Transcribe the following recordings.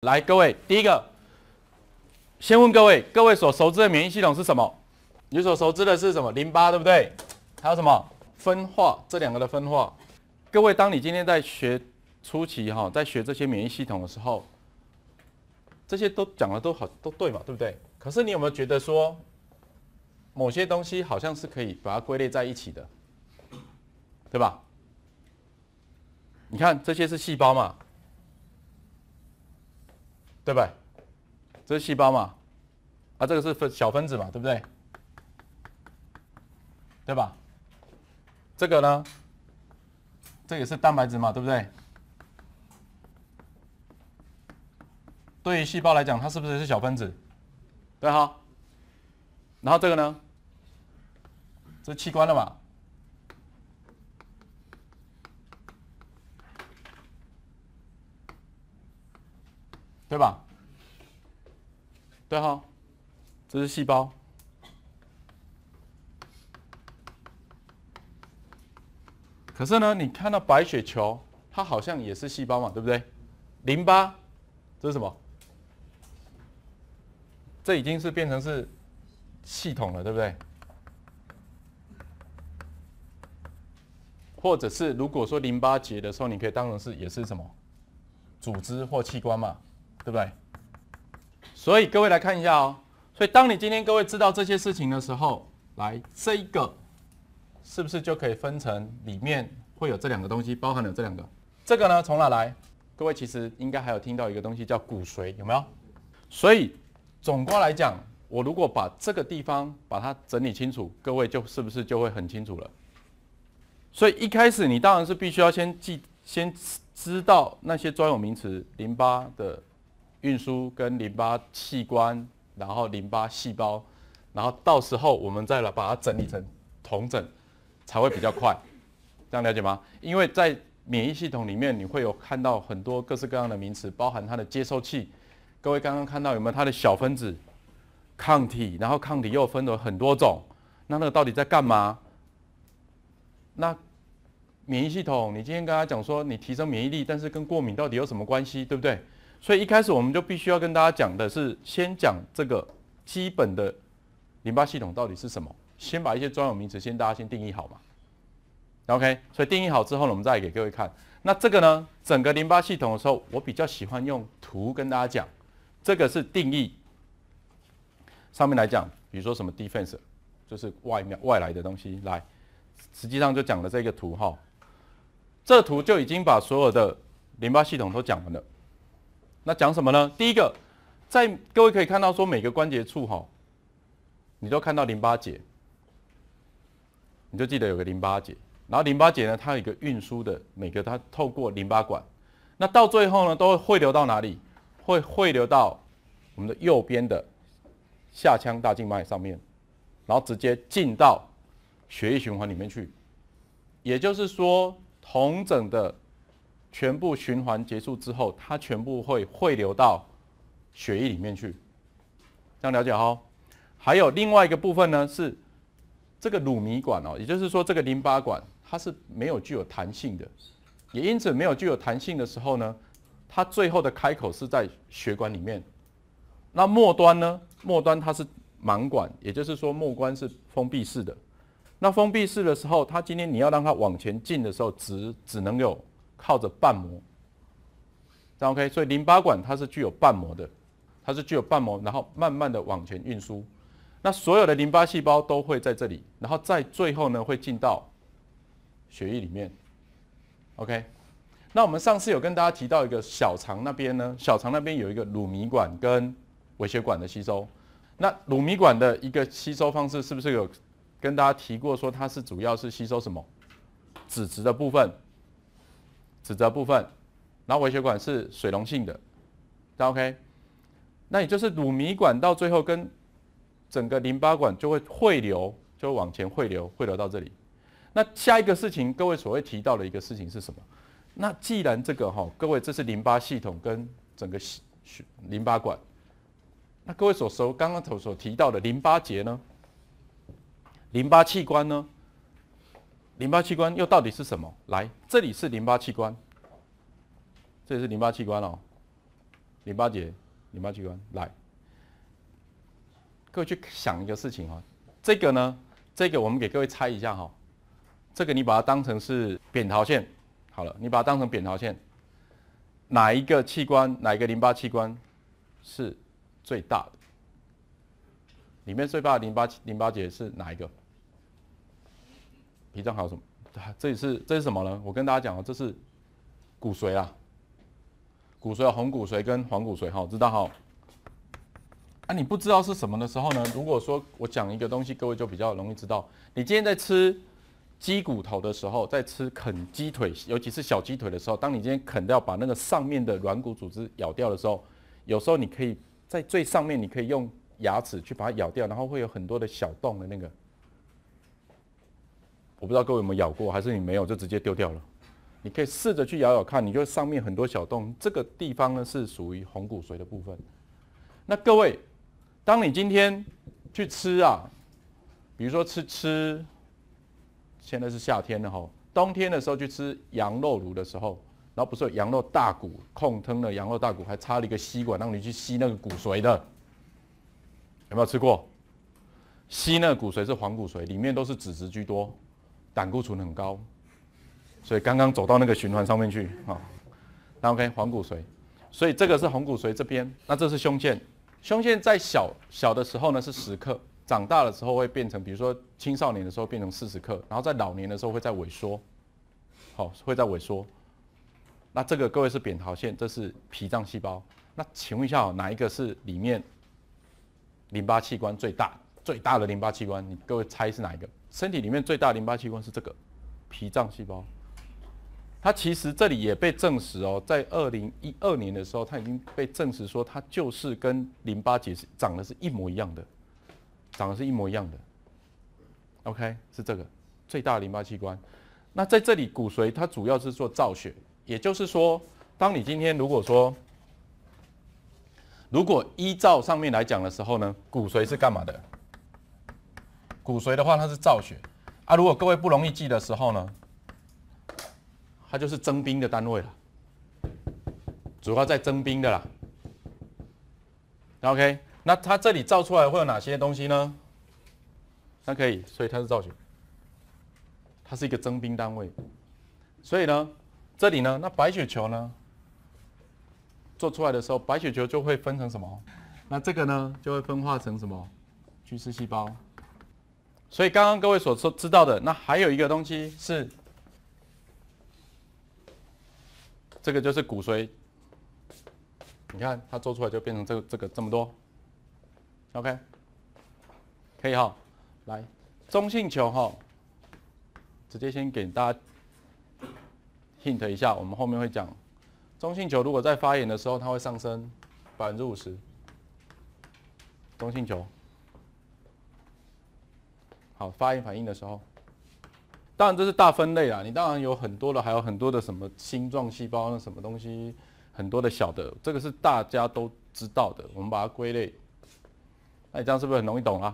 来，各位，第一个，先问各位，各位所熟知的免疫系统是什么？你所熟知的是什么？淋巴，对不对？还有什么分化？这两个的分化，各位，当你今天在学。初期哈，在学这些免疫系统的时候，这些都讲的都好都对嘛，对不对？可是你有没有觉得说，某些东西好像是可以把它归类在一起的，对吧？你看这些是细胞嘛，对吧？这是细胞嘛，啊，这个是分小分子嘛，对不对？对吧？这个呢，这也是蛋白质嘛，对不对？对于细胞来讲，它是不是是小分子？对哈。然后这个呢？这是器官了嘛？对吧？对哈，这是细胞。可是呢，你看到白血球，它好像也是细胞嘛，对不对？淋巴，这是什么？这已经是变成是系统了，对不对？或者是如果说淋巴结的时候，你可以当成是也是什么组织或器官嘛，对不对？所以各位来看一下哦。所以当你今天各位知道这些事情的时候，来这一个是不是就可以分成里面会有这两个东西，包含了这两个？这个呢从哪来？各位其实应该还有听到一个东西叫骨髓，有没有？所以。总括来讲，我如果把这个地方把它整理清楚，各位就是不是就会很清楚了？所以一开始你当然是必须要先记，先知道那些专有名词，淋巴的运输跟淋巴器官，然后淋巴细胞，然后到时候我们再来把它整理成同整，才会比较快。这样了解吗？因为在免疫系统里面，你会有看到很多各式各样的名词，包含它的接收器。各位刚刚看到有没有它的小分子抗体？然后抗体又分了很多种，那那个到底在干嘛？那免疫系统，你今天跟他讲说你提升免疫力，但是跟过敏到底有什么关系，对不对？所以一开始我们就必须要跟大家讲的是，先讲这个基本的淋巴系统到底是什么，先把一些专有名词先大家先定义好嘛。OK，所以定义好之后呢，我们再给各位看。那这个呢，整个淋巴系统的时候，我比较喜欢用图跟大家讲。这个是定义，上面来讲，比如说什么 d e f e n s e 就是外面外来的东西来，实际上就讲了这个图哈，这图就已经把所有的淋巴系统都讲完了。那讲什么呢？第一个，在各位可以看到说每个关节处哈，你都看到淋巴结，你就记得有个淋巴结，然后淋巴结呢，它有一个运输的，每个它透过淋巴管，那到最后呢，都会汇流到哪里？会汇流到我们的右边的下腔大静脉上面，然后直接进到血液循环里面去。也就是说，同整的全部循环结束之后，它全部会汇流到血液里面去。这样了解哈？还有另外一个部分呢，是这个乳糜管哦，也就是说这个淋巴管它是没有具有弹性的，也因此没有具有弹性的时候呢。它最后的开口是在血管里面，那末端呢？末端它是盲管，也就是说末端是封闭式的。那封闭式的时候，它今天你要让它往前进的时候，只只能有靠着瓣膜。OK，所以淋巴管它是具有瓣膜的，它是具有瓣膜，然后慢慢的往前运输。那所有的淋巴细胞都会在这里，然后在最后呢会进到血液里面。OK。那我们上次有跟大家提到一个小肠那边呢，小肠那边有一个乳糜管跟微血管的吸收。那乳糜管的一个吸收方式是不是有跟大家提过？说它是主要是吸收什么脂质的部分，脂质的部分，然后微血管是水溶性的，OK？那也就是乳糜管到最后跟整个淋巴管就会汇流，就往前汇流，汇流到这里。那下一个事情，各位所谓提到的一个事情是什么？那既然这个哈，各位这是淋巴系统跟整个淋巴管，那各位所熟刚刚所所提到的淋巴结呢？淋巴器官呢？淋巴器官又到底是什么？来，这里是淋巴器官，这里是淋巴器官哦，淋巴结、淋巴器官。来，各位去想一个事情哦，这个呢，这个我们给各位猜一下哈，这个你把它当成是扁桃腺。好了，你把它当成扁桃腺，哪一个器官，哪一个淋巴器官是最大的？里面最大的淋巴淋巴结是哪一个？脾脏还有什么？这里是这是什么呢？我跟大家讲哦，这是骨髓啊。骨髓有红骨髓跟黄骨髓，好，知道哈？啊，你不知道是什么的时候呢？如果说我讲一个东西，各位就比较容易知道。你今天在吃。鸡骨头的时候，在吃啃鸡腿，尤其是小鸡腿的时候，当你今天啃掉把那个上面的软骨组织咬掉的时候，有时候你可以在最上面，你可以用牙齿去把它咬掉，然后会有很多的小洞的那个。我不知道各位有没有咬过，还是你没有就直接丢掉了？你可以试着去咬咬看，你就上面很多小洞，这个地方呢是属于红骨髓的部分。那各位，当你今天去吃啊，比如说吃吃。现在是夏天了哈，冬天的时候去吃羊肉炉的时候，然后不是有羊肉大骨控汤的，羊肉大骨还插了一个吸管，让你去吸那个骨髓的，有没有吃过？吸那个骨髓是黄骨髓，里面都是脂质居多，胆固醇很高，所以刚刚走到那个循环上面去啊，那 OK 黄骨髓，所以这个是红骨髓这边，那这是胸腺，胸腺在小小的时候呢是十克。长大的时候会变成，比如说青少年的时候变成四十克，然后在老年的时候会在萎缩，好，会在萎缩。那这个各位是扁桃腺，这是脾脏细胞。那请问一下，哪一个是里面淋巴器官最大？最大的淋巴器官，你各位猜是哪一个？身体里面最大淋巴器官是这个脾脏细胞。它其实这里也被证实哦，在二零一二年的时候，它已经被证实说它就是跟淋巴结长得是一模一样的。长得是一模一样的，OK，是这个最大的淋巴器官。那在这里骨髓它主要是做造血，也就是说，当你今天如果说如果依照上面来讲的时候呢，骨髓是干嘛的？骨髓的话，它是造血啊。如果各位不容易记的时候呢，它就是征兵的单位了，主要在征兵的啦。OK。那它这里造出来会有哪些东西呢？它可以，所以它是造血，它是一个增兵单位。所以呢，这里呢，那白血球呢，做出来的时候，白血球就会分成什么？那这个呢，就会分化成什么？巨噬细胞。所以刚刚各位所说知道的，那还有一个东西是，这个就是骨髓。你看它做出来就变成这这个这么多。OK，可以哈，来中性球哈，直接先给大家 hint 一下，我们后面会讲中性球如果在发炎的时候它会上升百分之五十，中性球好发炎反应的时候，当然这是大分类啊，你当然有很多的，还有很多的什么星状细胞那什么东西，很多的小的，这个是大家都知道的，我们把它归类。那你这样是不是很容易懂了？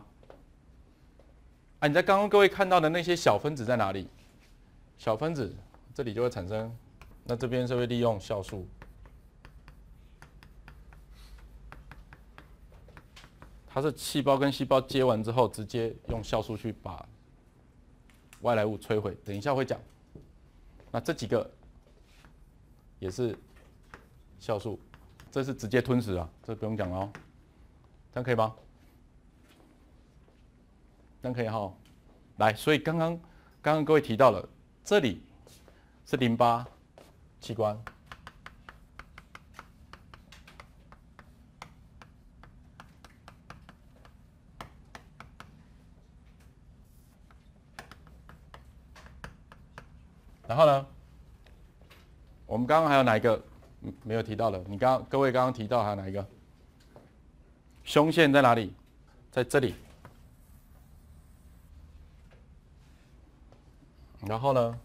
啊，你在刚刚各位看到的那些小分子在哪里？小分子这里就会产生，那这边不会利用酵素，它是细胞跟细胞接完之后，直接用酵素去把外来物摧毁。等一下会讲，那这几个也是酵素，这是直接吞噬啊，这不用讲哦，这样可以吗？都可以哈，来，所以刚刚刚刚各位提到了，这里是淋巴器官，然后呢，我们刚刚还有哪一个没有提到的？你刚各位刚刚提到还有哪一个？胸腺在哪里？在这里。然后呢，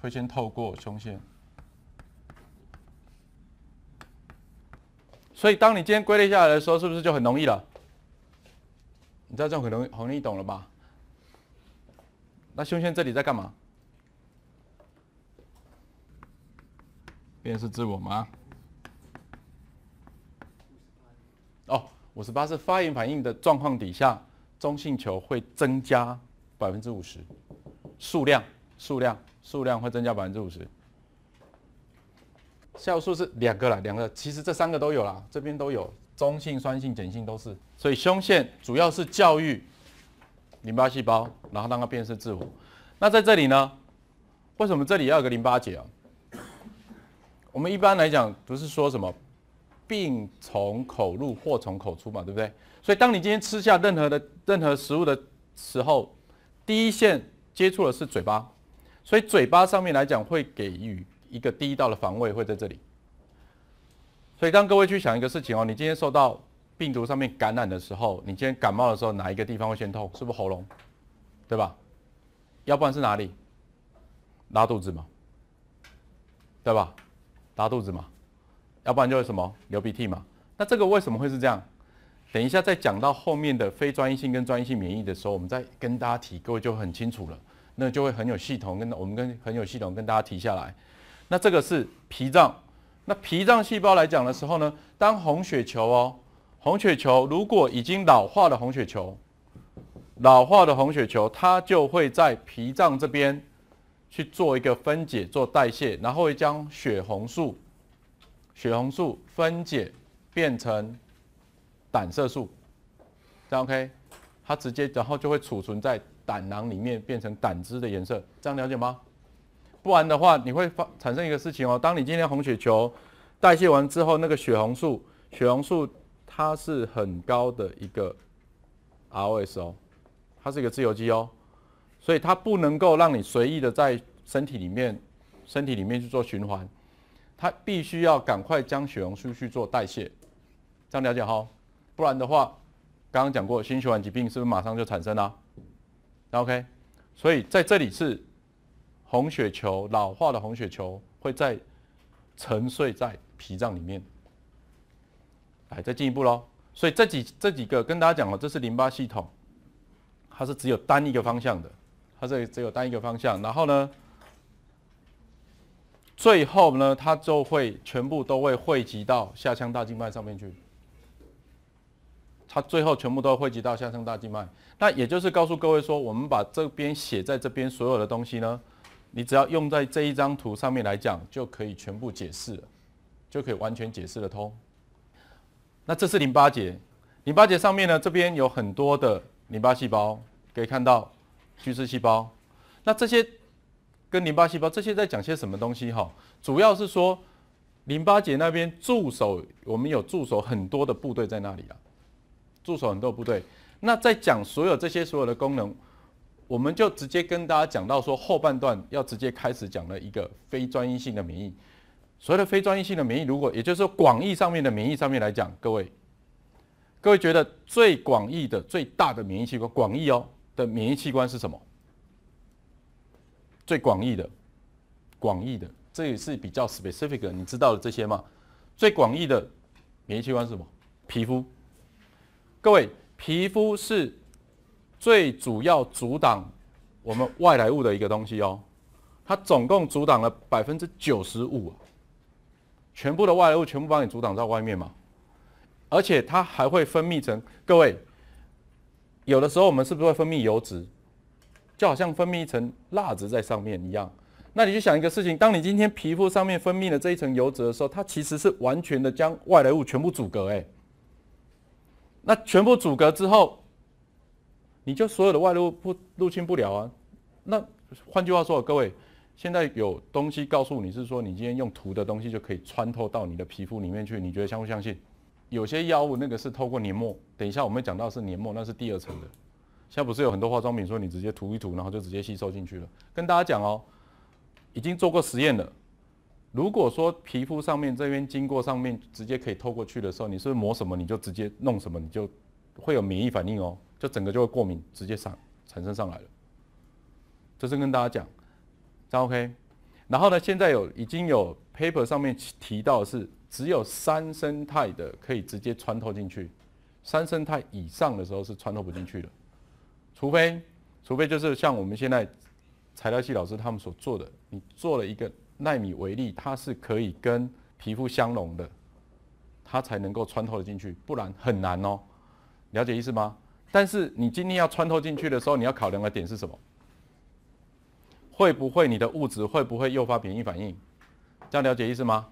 会先透过胸线，所以当你今天归类下来的时候，是不是就很容易了？你知道这种很容易懂了吧？那胸线这里在干嘛？便是自我吗？哦，五十八是发炎反应的状况底下，中性球会增加。百分之五十，数量、数量、数量会增加百分之五十。酵素是两个啦，两个其实这三个都有啦，这边都有，中性、酸性、碱性都是。所以胸腺主要是教育淋巴细胞，然后让它辨识自我。那在这里呢，为什么这里要有个淋巴结啊？我们一般来讲不是说什么“病从口入，祸从口出”嘛，对不对？所以当你今天吃下任何的任何食物的时候，第一线接触的是嘴巴，所以嘴巴上面来讲会给予一个第一道的防卫，会在这里。所以当各位去想一个事情哦，你今天受到病毒上面感染的时候，你今天感冒的时候，哪一个地方会先痛？是不是喉咙？对吧？要不然是哪里？拉肚子嘛，对吧？拉肚子嘛，要不然就是什么流鼻涕嘛。那这个为什么会是这样？等一下，再讲到后面的非专一性跟专一性免疫的时候，我们再跟大家提，各位就很清楚了，那就会很有系统，跟我们跟很有系统跟大家提下来。那这个是脾脏，那脾脏细胞来讲的时候呢，当红血球哦，红血球如果已经老化的红血球，老化的红血球它就会在脾脏这边去做一个分解、做代谢，然后会将血红素、血红素分解变成。胆色素，这样 OK，它直接然后就会储存在胆囊里面，变成胆汁的颜色，这样了解吗？不然的话，你会发产生一个事情哦。当你今天红血球代谢完之后，那个血红素，血红素它是很高的一个 ROS 哦，它是一个自由基哦，所以它不能够让你随意的在身体里面身体里面去做循环，它必须要赶快将血红素去做代谢，这样了解哈？不然的话，刚刚讲过心血管疾病是不是马上就产生了？OK，所以在这里是红血球老化的红血球会在沉睡在脾脏里面。来再进一步喽，所以这几这几个跟大家讲哦，这是淋巴系统，它是只有单一个方向的，它这里只有单一个方向。然后呢，最后呢，它就会全部都会汇集到下腔大静脉上面去。它最后全部都汇集到下腔大静脉。那也就是告诉各位说，我们把这边写在这边所有的东西呢，你只要用在这一张图上面来讲，就可以全部解释了，就可以完全解释得通。那这是淋巴结，淋巴结上面呢，这边有很多的淋巴细胞，可以看到巨噬细胞。那这些跟淋巴细胞这些在讲些什么东西？哈，主要是说淋巴结那边驻守，我们有驻守很多的部队在那里啊。驻守很多部队，那在讲所有这些所有的功能，我们就直接跟大家讲到说后半段要直接开始讲了一个非专一性的免疫。所有的非专一性的免疫，如果也就是说广义上面的免疫上面来讲，各位，各位觉得最广义的最大的免疫器官，广义哦的免疫器官是什么？最广义的，广义的，这也是比较 specific 的，你知道的这些吗？最广义的免疫器官是什么？皮肤。各位，皮肤是最主要阻挡我们外来物的一个东西哦，它总共阻挡了百分之九十五，全部的外来物全部帮你阻挡在外面嘛，而且它还会分泌成各位，有的时候我们是不是会分泌油脂，就好像分泌一层蜡质在上面一样？那你就想一个事情，当你今天皮肤上面分泌了这一层油脂的时候，它其实是完全的将外来物全部阻隔，哎。那全部阻隔之后，你就所有的外露不入侵不了啊。那换句话说，各位，现在有东西告诉你是说，你今天用涂的东西就可以穿透到你的皮肤里面去，你觉得相不相信？有些药物那个是透过黏膜，等一下我们讲到是黏膜，那是第二层的。现在不是有很多化妆品说你直接涂一涂，然后就直接吸收进去了？跟大家讲哦，已经做过实验了。如果说皮肤上面这边经过上面直接可以透过去的时候，你是不是抹什么你就直接弄什么你就会有免疫反应哦，就整个就会过敏，直接上产生上来了。这是跟大家讲，OK。然后呢，现在有已经有 paper 上面提到是只有三生态的可以直接穿透进去，三生态以上的时候是穿透不进去的，除非除非就是像我们现在材料系老师他们所做的，你做了一个。纳米微粒它是可以跟皮肤相融的，它才能够穿透的进去，不然很难哦。了解意思吗？但是你今天要穿透进去的时候，你要考量的点是什么？会不会你的物质会不会诱发免疫反应？这样了解意思吗？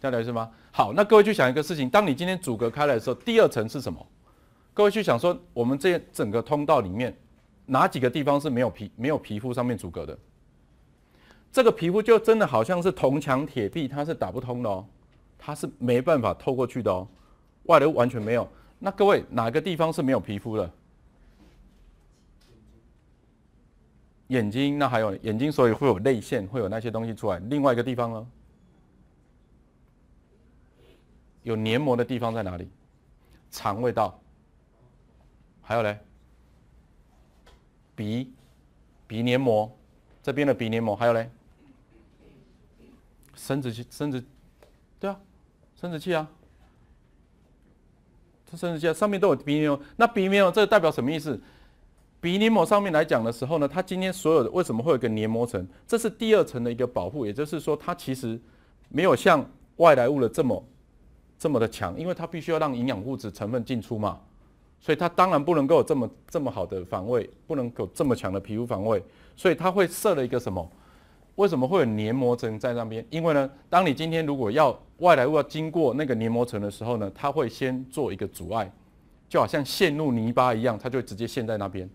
这样了解意思吗？好，那各位去想一个事情，当你今天阻隔开来的时候，第二层是什么？各位去想说，我们这整个通道里面哪几个地方是没有皮没有皮肤上面阻隔的？这个皮肤就真的好像是铜墙铁壁，它是打不通的哦，它是没办法透过去的哦，外流完全没有。那各位，哪个地方是没有皮肤的？眼睛，那还有眼睛，所以会有泪腺，会有那些东西出来。另外一个地方呢，有黏膜的地方在哪里？肠胃道，还有嘞，鼻，鼻黏膜，这边的鼻黏膜，还有嘞。生殖器，生殖，对啊，生殖器啊，它生殖器上面都有鼻黏膜。那鼻黏膜这代表什么意思？鼻黏膜上面来讲的时候呢，它今天所有的为什么会有个黏膜层？这是第二层的一个保护，也就是说，它其实没有像外来物的这么这么的强，因为它必须要让营养物质成分进出嘛，所以它当然不能够有这么这么好的防卫，不能够这么强的皮肤防卫，所以它会设了一个什么？为什么会有黏膜层在那边？因为呢，当你今天如果要外来物要经过那个黏膜层的时候呢，它会先做一个阻碍，就好像陷入泥巴一样，它就直接陷在那边。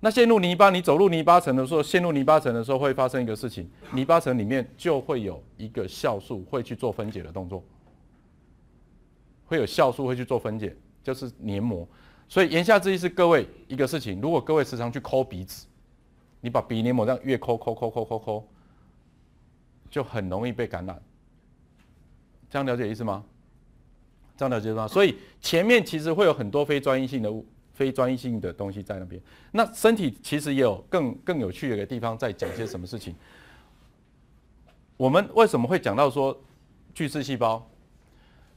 那陷入泥巴，你走入泥巴层的时候，陷入泥巴层的时候会发生一个事情，泥巴层里面就会有一个酵素会去做分解的动作，会有酵素会去做分解，就是黏膜。所以言下之意是各位一个事情，如果各位时常去抠鼻子。你把鼻黏膜这样越抠抠抠抠抠抠，就很容易被感染。这样了解意思吗？这样了解吗？所以前面其实会有很多非专一性的物、非专一性的东西在那边。那身体其实也有更更有趣的一个地方，在讲些什么事情。我们为什么会讲到说巨噬细胞？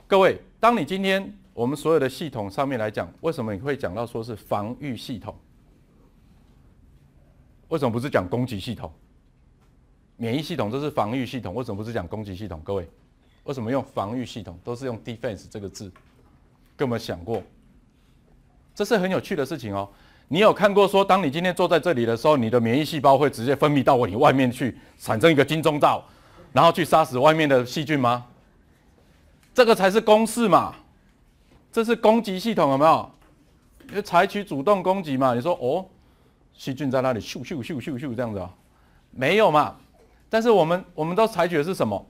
各位，当你今天我们所有的系统上面来讲，为什么你会讲到说是防御系统？为什么不是讲攻击系统？免疫系统都是防御系统，为什么不是讲攻击系统？各位，为什么用防御系统？都是用 defense 这个字，有没有想过？这是很有趣的事情哦。你有看过说，当你今天坐在这里的时候，你的免疫细胞会直接分泌到你外面去，产生一个金钟罩，然后去杀死外面的细菌吗？这个才是公式嘛，这是攻击系统，有没有？就采取主动攻击嘛。你说哦。细菌在那里咻咻咻咻咻这样子啊，没有嘛？但是我们我们都采取的是什么？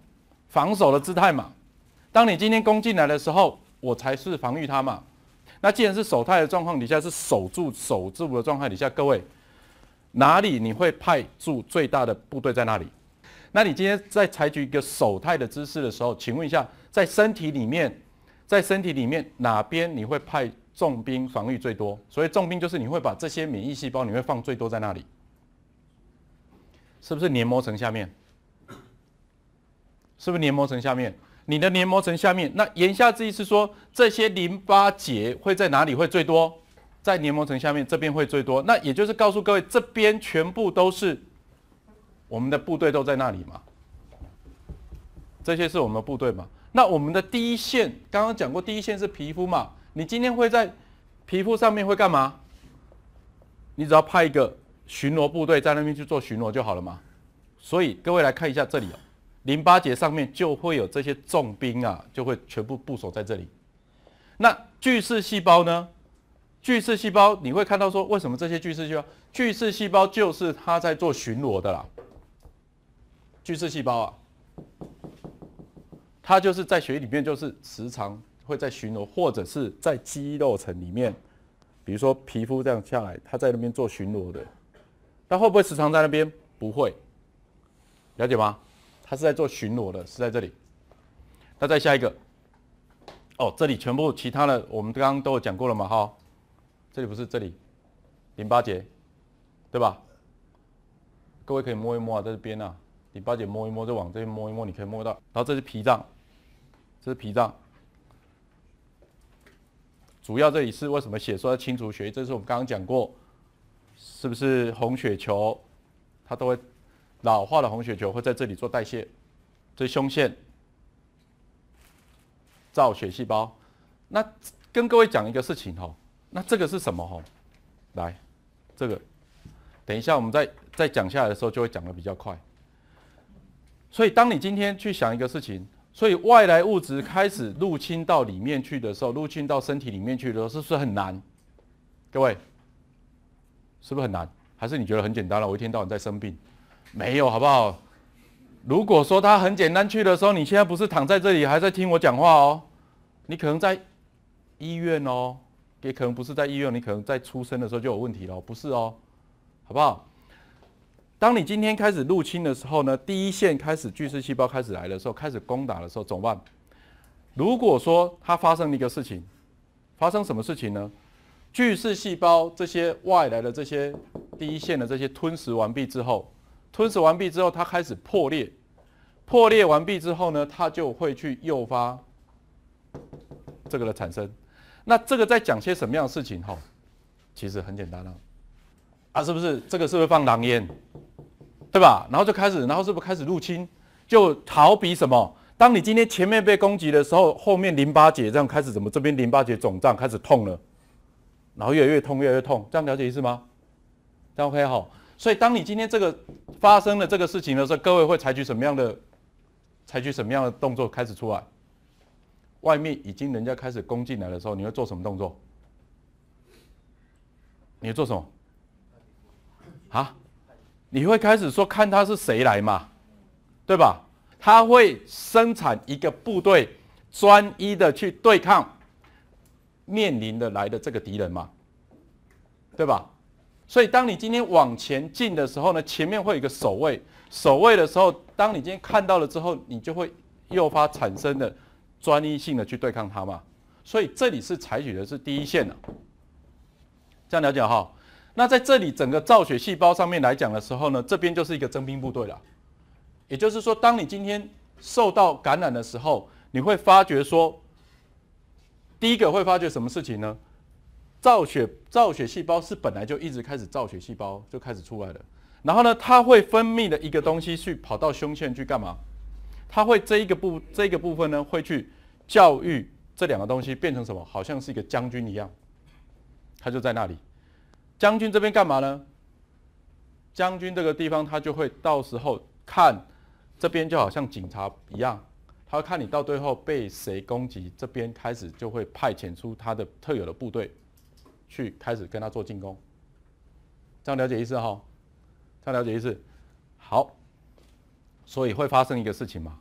防守的姿态嘛。当你今天攻进来的时候，我才是防御他嘛。那既然是守态的状况底下，是守住守住的状态底下，各位哪里你会派驻最大的部队在那里？那你今天在采取一个守态的姿势的时候，请问一下，在身体里面，在身体里面哪边你会派？重兵防御最多，所以重兵就是你会把这些免疫细胞，你会放最多在那里，是不是粘膜层下面？是不是粘膜层下面？你的粘膜层下面，那言下之意是说，这些淋巴结会在哪里会最多？在粘膜层下面这边会最多。那也就是告诉各位，这边全部都是我们的部队都在那里嘛，这些是我们部队嘛。那我们的第一线刚刚讲过，第一线是皮肤嘛。你今天会在皮肤上面会干嘛？你只要派一个巡逻部队在那边去做巡逻就好了嘛。所以各位来看一下这里哦，淋巴结上面就会有这些重兵啊，就会全部部署在这里。那巨噬细胞呢？巨噬细胞你会看到说，为什么这些巨噬细胞？巨噬细胞就是它在做巡逻的啦。巨噬细胞啊，它就是在血液里面就是时常。会在巡逻，或者是在肌肉层里面，比如说皮肤这样下来，他在那边做巡逻的。他会不会时常在那边？不会，了解吗？他是在做巡逻的，是在这里。那再下一个，哦，这里全部其他的我们刚刚都有讲过了嘛，哈。这里不是这里，淋巴结，对吧？各位可以摸一摸啊，这边啊，淋巴结摸一摸就往这边摸一摸，你可以摸到。然后这是脾脏，这是脾脏。主要这里是为什么血栓清除血，液？这是我们刚刚讲过，是不是红血球，它都会老化的红血球会在这里做代谢，这胸腺造血细胞。那跟各位讲一个事情吼，那这个是什么吼？来，这个等一下我们再再讲下来的时候就会讲的比较快。所以当你今天去想一个事情。所以外来物质开始入侵到里面去的时候，入侵到身体里面去的时候，是不是很难？各位，是不是很难？还是你觉得很简单了？我一天到晚在生病，没有好不好？如果说它很简单去的时候，你现在不是躺在这里，还在听我讲话哦？你可能在医院哦，也可能不是在医院，你可能在出生的时候就有问题了，不是哦，好不好？当你今天开始入侵的时候呢，第一线开始巨噬细胞开始来的时候，开始攻打的时候，怎么办？如果说它发生了一个事情，发生什么事情呢？巨噬细胞这些外来的这些第一线的这些吞噬完毕之后，吞噬完毕之后，它开始破裂，破裂完毕之后呢，它就会去诱发这个的产生。那这个在讲些什么样的事情哈？其实很简单了，啊，是不是？这个是不是放狼烟。对吧？然后就开始，然后是不是开始入侵？就好比什么？当你今天前面被攻击的时候，后面淋巴结这样开始怎么？这边淋巴结肿胀，开始痛了，然后越来越痛，越来越痛，这样了解意思吗？这样 OK 好。所以当你今天这个发生了这个事情的时候，各位会采取什么样的采取什么样的动作开始出来？外面已经人家开始攻进来的时候，你会做什么动作？你做什么？啊？你会开始说看他是谁来嘛，对吧？他会生产一个部队，专一的去对抗面临的来的这个敌人嘛，对吧？所以当你今天往前进的时候呢，前面会有一个守卫，守卫的时候，当你今天看到了之后，你就会诱发产生的专一性的去对抗他嘛。所以这里是采取的是第一线的，这样了解哈？那在这里整个造血细胞上面来讲的时候呢，这边就是一个征兵部队了。也就是说，当你今天受到感染的时候，你会发觉说，第一个会发觉什么事情呢？造血造血细胞是本来就一直开始造血细胞就开始出来了，然后呢，它会分泌的一个东西去跑到胸腺去干嘛？它会这一个部这个部分呢，会去教育这两个东西变成什么？好像是一个将军一样，它就在那里。将军这边干嘛呢？将军这个地方，他就会到时候看这边，就好像警察一样，他看你到最后被谁攻击，这边开始就会派遣出他的特有的部队去开始跟他做进攻。这样了解意思哈，这样了解意思？好，所以会发生一个事情嘛？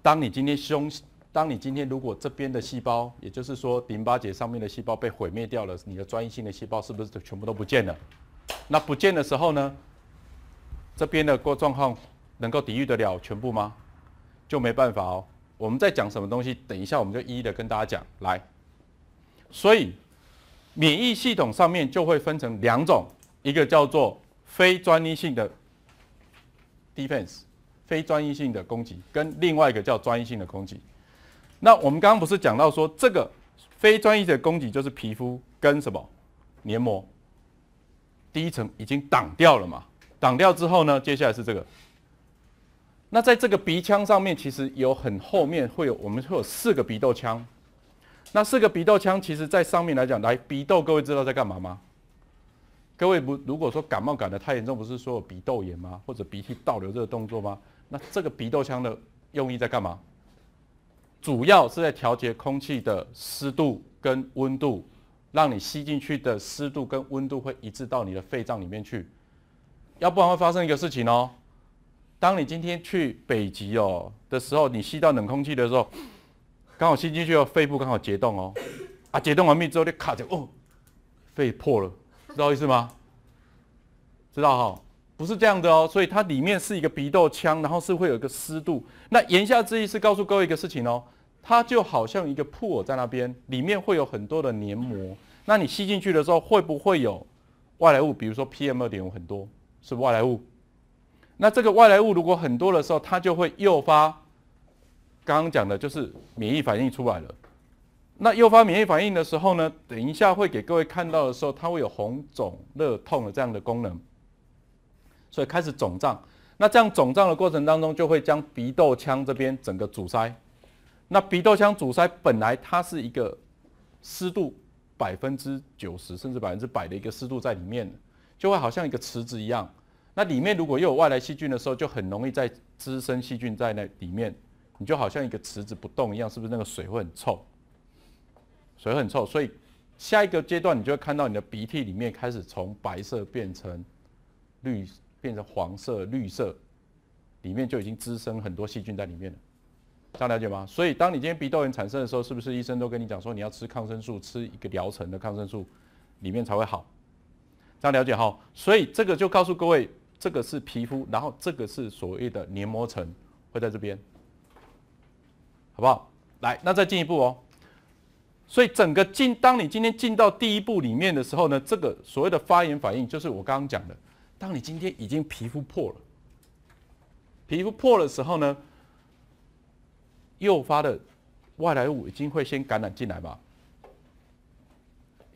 当你今天凶。当你今天如果这边的细胞，也就是说淋巴结上面的细胞被毁灭掉了，你的专一性的细胞是不是全部都不见了？那不见的时候呢？这边的过状况能够抵御得了全部吗？就没办法哦。我们在讲什么东西？等一下我们就一一的跟大家讲来。所以免疫系统上面就会分成两种，一个叫做非专一性的 d e f e n s e 非专一性的攻击，跟另外一个叫专一性的攻击。那我们刚刚不是讲到说，这个非专业的供给就是皮肤跟什么黏膜第一层已经挡掉了嘛？挡掉之后呢，接下来是这个。那在这个鼻腔上面，其实有很后面会有，我们会有四个鼻窦腔。那四个鼻窦腔，其实，在上面来讲，来鼻窦，各位知道在干嘛吗？各位不如果说感冒感的太严重，不是说有鼻窦炎吗？或者鼻涕倒流这个动作吗？那这个鼻窦腔的用意在干嘛？主要是在调节空气的湿度跟温度，让你吸进去的湿度跟温度会一致到你的肺脏里面去，要不然会发生一个事情哦。当你今天去北极哦的时候，你吸到冷空气的时候，刚好吸进去哦，肺部刚好解冻哦，啊，解冻完毕之后你卡着哦，肺破了，知道意思吗？知道哈？不是这样的哦，所以它里面是一个鼻窦腔，然后是会有一个湿度。那言下之意是告诉各位一个事情哦，它就好像一个铺耳在那边，里面会有很多的黏膜。那你吸进去的时候，会不会有外来物？比如说 PM 二点五很多，是外来物。那这个外来物如果很多的时候，它就会诱发刚刚讲的就是免疫反应出来了。那诱发免疫反应的时候呢，等一下会给各位看到的时候，它会有红肿热痛的这样的功能。所以开始肿胀，那这样肿胀的过程当中，就会将鼻窦腔这边整个阻塞。那鼻窦腔阻塞本来它是一个湿度百分之九十甚至百分之百的一个湿度在里面，就会好像一个池子一样。那里面如果又有外来细菌的时候，就很容易在滋生细菌在那里面。你就好像一个池子不动一样，是不是那个水会很臭？水很臭，所以下一个阶段你就会看到你的鼻涕里面开始从白色变成绿。变成黄色、绿色，里面就已经滋生很多细菌在里面了，这样了解吗？所以，当你今天鼻窦炎产生的时候，是不是医生都跟你讲说你要吃抗生素，吃一个疗程的抗生素，里面才会好？这样了解哈？所以，这个就告诉各位，这个是皮肤，然后这个是所谓的黏膜层，会在这边，好不好？来，那再进一步哦，所以整个进，当你今天进到第一步里面的时候呢，这个所谓的发炎反应，就是我刚刚讲的。当你今天已经皮肤破了，皮肤破了的时候呢，诱发的外来物已经会先感染进来吧？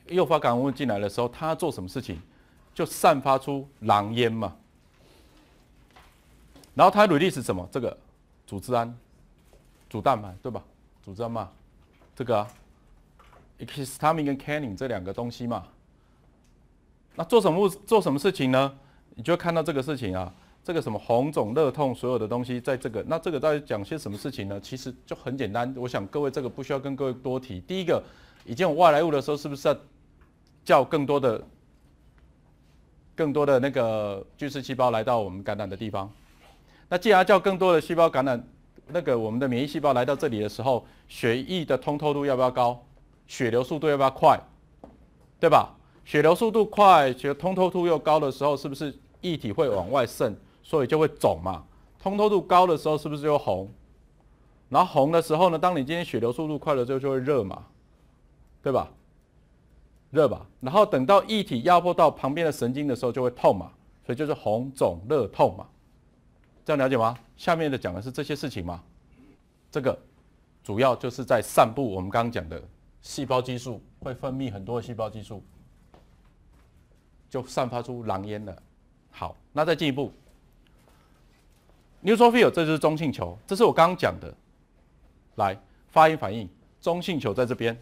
诱发感染物进来的时候，它做什么事情？就散发出狼烟嘛。然后它 release 什么？这个组织胺、主蛋白，对吧？组织胺，这个 histamine 跟 c a n n i n g 这两个东西嘛。那做什么做什么事情呢？你就看到这个事情啊，这个什么红肿、热痛，所有的东西在这个。那这个在讲些什么事情呢？其实就很简单，我想各位这个不需要跟各位多提。第一个，已经有外来物的时候，是不是要叫更多的、更多的那个巨噬细胞来到我们感染的地方？那既然叫更多的细胞感染，那个我们的免疫细胞来到这里的时候，血液的通透度要不要高？血流速度要不要快？对吧？血流速度快，且通透度又高的时候，是不是液体会往外渗，所以就会肿嘛？通透度高的时候，是不是就红？然后红的时候呢，当你今天血流速度快了之后，就会热嘛，对吧？热吧，然后等到液体压迫到旁边的神经的时候，就会痛嘛，所以就是红肿热痛嘛，这样了解吗？下面的讲的是这些事情吗？这个主要就是在散布我们刚刚讲的细胞激素，会分泌很多细胞激素。就散发出狼烟了。好，那再进一步，p h i l 这是中性球，这是我刚刚讲的。来，发炎反应，中性球在这边。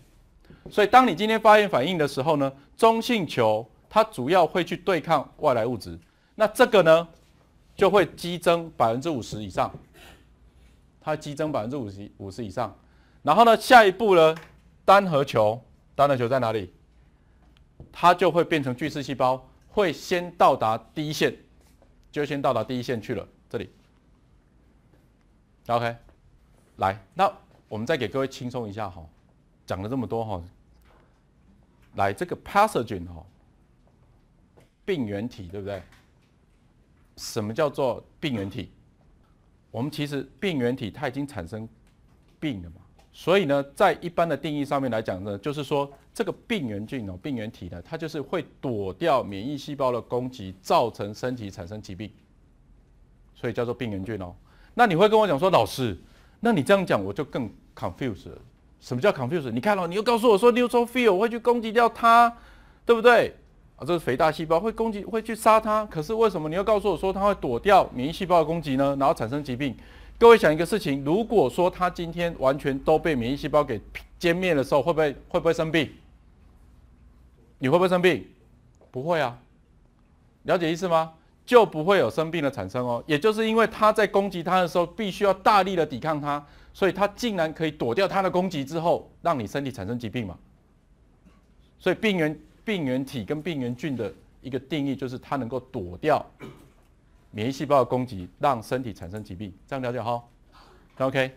所以，当你今天发炎反应的时候呢，中性球它主要会去对抗外来物质。那这个呢，就会激增百分之五十以上。它激增百分之五十五十以上。然后呢，下一步呢，单核球，单核球在哪里？它就会变成巨噬细胞，会先到达第一线，就先到达第一线去了。这里，OK，来，那我们再给各位轻松一下哈，讲了这么多哈，来，这个 pathogen 哈，病原体对不对？什么叫做病原体？我们其实病原体它已经产生病了。嘛。所以呢，在一般的定义上面来讲呢，就是说这个病原菌哦，病原体呢，它就是会躲掉免疫细胞的攻击，造成身体产生疾病，所以叫做病原菌哦。那你会跟我讲说，老师，那你这样讲我就更 confused，什么叫 confused？你看哦，你又告诉我说，neutrophil 会去攻击掉它，对不对？啊，这是肥大细胞会攻击，会去杀它。可是为什么你又告诉我说，它会躲掉免疫细胞的攻击呢？然后产生疾病？各位想一个事情，如果说他今天完全都被免疫细胞给歼灭的时候，会不会会不会生病？你会不会生病？不会啊，了解意思吗？就不会有生病的产生哦。也就是因为他在攻击他的时候，必须要大力的抵抗它，所以他竟然可以躲掉他的攻击之后，让你身体产生疾病嘛。所以病原病原体跟病原菌的一个定义，就是它能够躲掉。免疫细胞的攻击让身体产生疾病，这样了解哈？OK，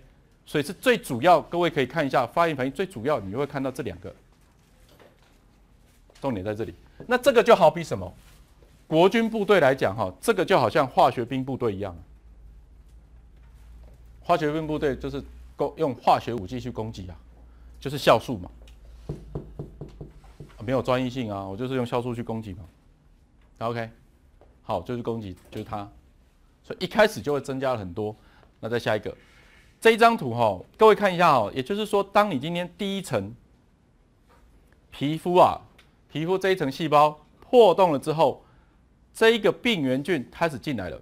所以是最主要。各位可以看一下发炎反应，最主要你会看到这两个重点在这里。那这个就好比什么？国军部队来讲哈，这个就好像化学兵部队一样。化学兵部队就是攻用化学武器去攻击啊，就是酵素嘛。没有专一性啊，我就是用酵素去攻击嘛。OK。好，就是攻击，就是它，所以一开始就会增加很多。那再下一个，这一张图哈，各位看一下哦，也就是说，当你今天第一层皮肤啊，皮肤这一层细胞破洞了之后，这一个病原菌开始进来了。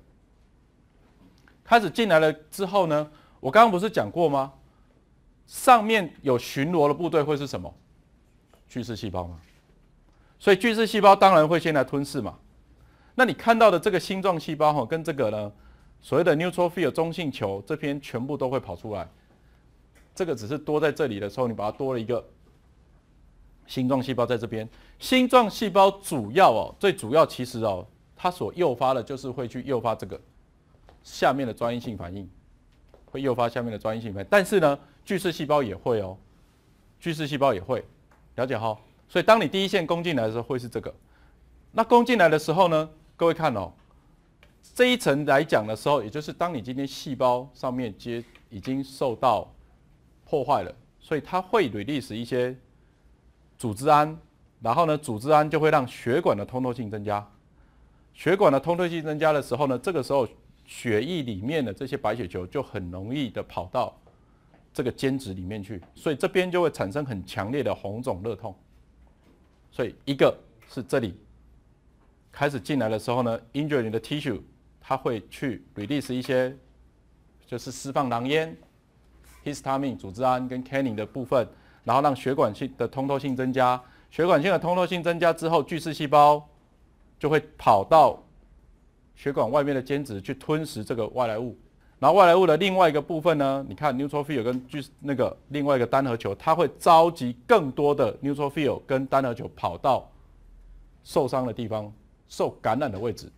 开始进来了之后呢，我刚刚不是讲过吗？上面有巡逻的部队会是什么？巨噬细胞吗？所以巨噬细胞当然会先来吞噬嘛。那你看到的这个星状细胞哈，跟这个呢，所谓的 neutrophil 中性球这边全部都会跑出来，这个只是多在这里的时候，你把它多了一个星状细胞在这边。星状细胞主要哦，最主要其实哦，它所诱发的就是会去诱发这个下面的专一性反应，会诱发下面的专一性反应。但是呢，巨噬细胞也会哦，巨噬细胞也会，了解哈。所以当你第一线攻进来的时候，会是这个。那攻进来的时候呢？各位看哦，这一层来讲的时候，也就是当你今天细胞上面接已经受到破坏了，所以它会 release 一些组织胺，然后呢，组织胺就会让血管的通透性增加，血管的通透性增加的时候呢，这个时候血液里面的这些白血球就很容易的跑到这个间质里面去，所以这边就会产生很强烈的红肿热痛。所以一个是这里。开始进来的时候呢 i n j u r y 的 tissue 它会去 release 一些，就是释放狼烟，histamine、组织胺跟 canning 的部分，然后让血管性的通透性增加。血管性的通透性增加之后，巨噬细胞就会跑到血管外面的间质去吞食这个外来物。然后外来物的另外一个部分呢，你看 neutrophil 跟巨那个另外一个单核球，它会召集更多的 neutrophil 跟单核球跑到受伤的地方。受感染的位置，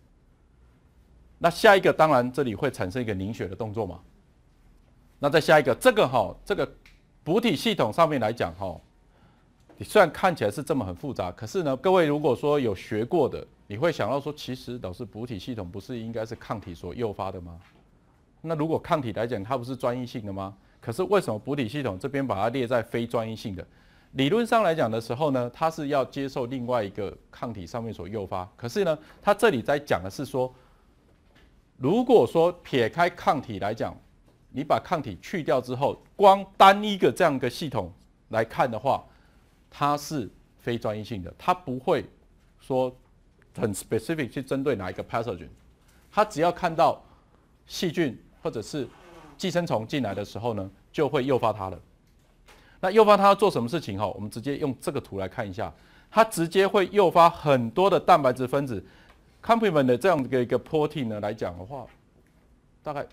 那下一个当然这里会产生一个凝血的动作嘛。那再下一个这个哈，这个补体系统上面来讲哈，你虽然看起来是这么很复杂，可是呢，各位如果说有学过的，你会想到说，其实老师补体系统不是应该是抗体所诱发的吗？那如果抗体来讲，它不是专一性的吗？可是为什么补体系统这边把它列在非专一性的？理论上来讲的时候呢，它是要接受另外一个抗体上面所诱发。可是呢，它这里在讲的是说，如果说撇开抗体来讲，你把抗体去掉之后，光单一个这样一个系统来看的话，它是非专一性的，它不会说很 specific 去针对哪一个 pathogen。它只要看到细菌或者是寄生虫进来的时候呢，就会诱发它了。那诱发它要做什么事情哈？我们直接用这个图来看一下，它直接会诱发很多的蛋白质分子，complement 的这样的一个 p r o t e i n 呢来讲的话，大概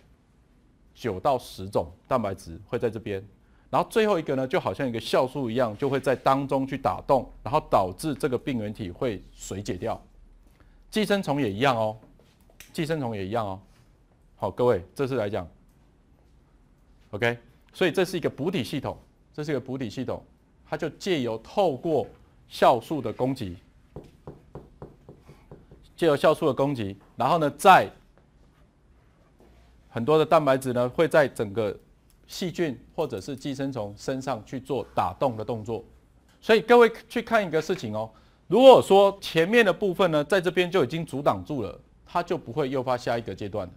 九到十种蛋白质会在这边，然后最后一个呢，就好像一个酵素一样，就会在当中去打洞，然后导致这个病原体会水解掉。寄生虫也一样哦，寄生虫也一样哦。好，各位，这是来讲，OK，所以这是一个补体系统。这是一个补体系统，它就借由透过酵素的攻击，借由酵素的攻击，然后呢，在很多的蛋白质呢，会在整个细菌或者是寄生虫身上去做打洞的动作。所以各位去看一个事情哦，如果说前面的部分呢，在这边就已经阻挡住了，它就不会诱发下一个阶段。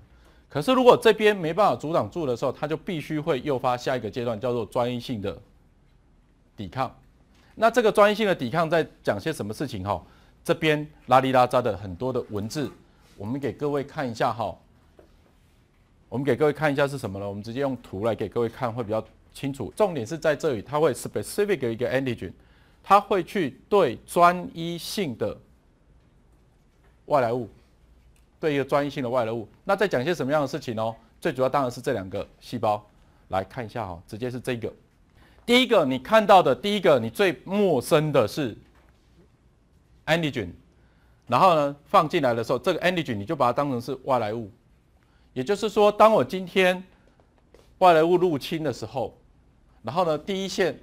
可是，如果这边没办法阻挡住的时候，它就必须会诱发下一个阶段，叫做专一性的抵抗。那这个专一性的抵抗在讲些什么事情？哈，这边拉里拉扎的很多的文字，我们给各位看一下哈。我们给各位看一下是什么呢？我们直接用图来给各位看会比较清楚。重点是在这里，它会 specific 一个 antigen，它会去对专一性的外来物。对一个专一性的外来物，那在讲一些什么样的事情哦？最主要当然是这两个细胞，来看一下哈，直接是这个。第一个你看到的，第一个你最陌生的是 antigen，然后呢放进来的时候，这个 antigen 你就把它当成是外来物，也就是说，当我今天外来物入侵的时候，然后呢第一线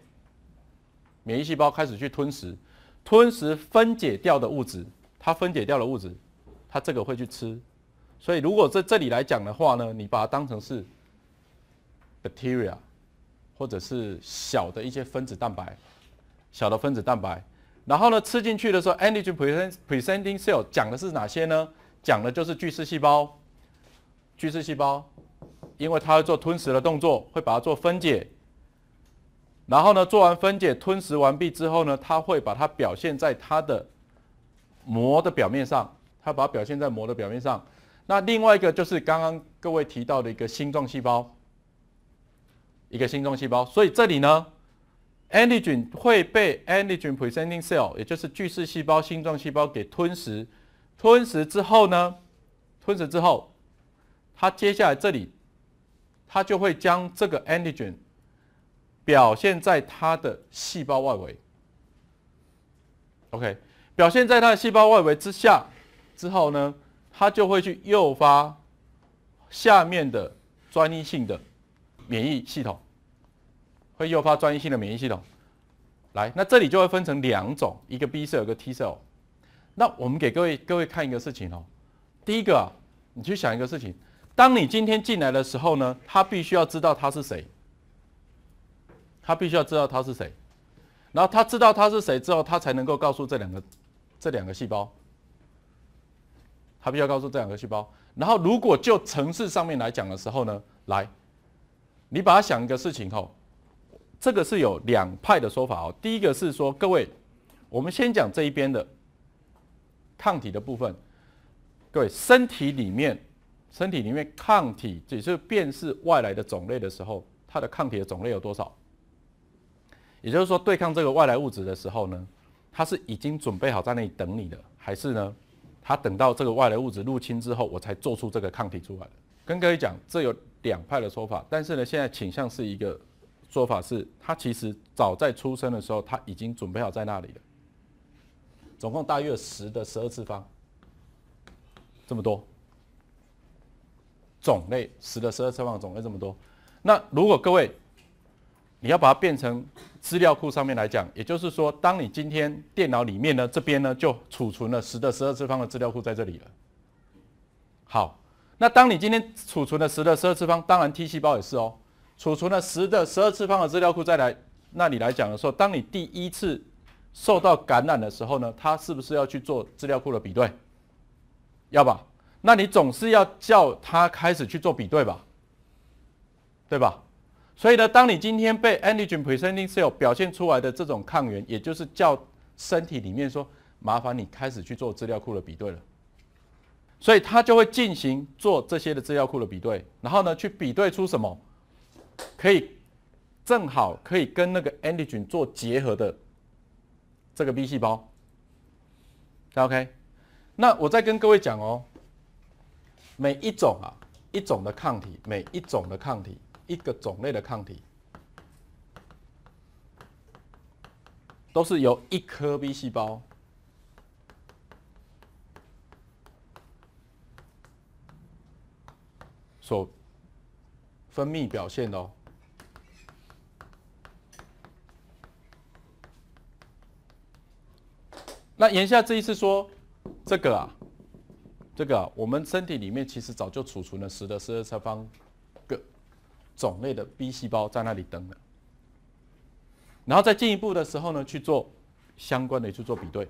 免疫细胞开始去吞食，吞食分解掉的物质，它分解掉的物质。它这个会去吃，所以如果在这里来讲的话呢，你把它当成是 bacteria，或者是小的一些分子蛋白，小的分子蛋白。然后呢，吃进去的时候 e n d r c y t i t i n g cell 讲的是哪些呢？讲的就是巨噬细胞，巨噬细胞，因为它会做吞食的动作，会把它做分解。然后呢，做完分解吞食完毕之后呢，它会把它表现在它的膜的表面上。它把它表现在膜的表面上。那另外一个就是刚刚各位提到的一个星状细胞，一个星状细胞。所以这里呢，antigen 会被 antigen presenting cell，也就是巨噬细胞、星状细胞给吞食。吞食之后呢，吞食之后，它接下来这里，它就会将这个 antigen 表现在它的细胞外围。OK，表现在它的细胞外围之下。之后呢，它就会去诱发下面的专一性的免疫系统，会诱发专一性的免疫系统。来，那这里就会分成两种，一个 B 色，一个 T 色。那我们给各位各位看一个事情哦。第一个，你去想一个事情，当你今天进来的时候呢，他必须要知道他是谁，他必须要知道他是谁，然后他知道他是谁之后，他才能够告诉这两个这两个细胞。他必须要告诉这两个细胞。然后，如果就层次上面来讲的时候呢，来，你把它想一个事情吼，这个是有两派的说法哦。第一个是说，各位，我们先讲这一边的抗体的部分。各位，身体里面，身体里面抗体只是辨识外来的种类的时候，它的抗体的种类有多少？也就是说，对抗这个外来物质的时候呢，它是已经准备好在那里等你的，还是呢？他等到这个外来物质入侵之后，我才做出这个抗体出来的。跟各位讲，这有两派的说法，但是呢，现在倾向是一个说法是，他其实早在出生的时候，他已经准备好在那里了。总共大约十的十二次方，这么多种类，十的十二次方种类这么多。那如果各位你要把它变成。资料库上面来讲，也就是说，当你今天电脑里面呢，这边呢就储存了十的十二次方的资料库在这里了。好，那当你今天储存了十的十二次方，当然 T 细胞也是哦，储存了十的十二次方的资料库再来那你来讲的时候，当你第一次受到感染的时候呢，它是不是要去做资料库的比对？要吧？那你总是要叫它开始去做比对吧？对吧？所以呢，当你今天被 antigen presenting cell 表现出来的这种抗原，也就是叫身体里面说麻烦你开始去做资料库的比对了，所以它就会进行做这些的资料库的比对，然后呢，去比对出什么可以正好可以跟那个 antigen 做结合的这个 B 细胞。OK，那我再跟各位讲哦，每一种啊一种的抗体，每一种的抗体。一个种类的抗体，都是由一颗 B 细胞所分泌表现的。哦。那言下之意是说这个啊，这个我们身体里面其实早就储存了十的十二次方。种类的 B 细胞在那里等的，然后再进一步的时候呢，去做相关的去做比对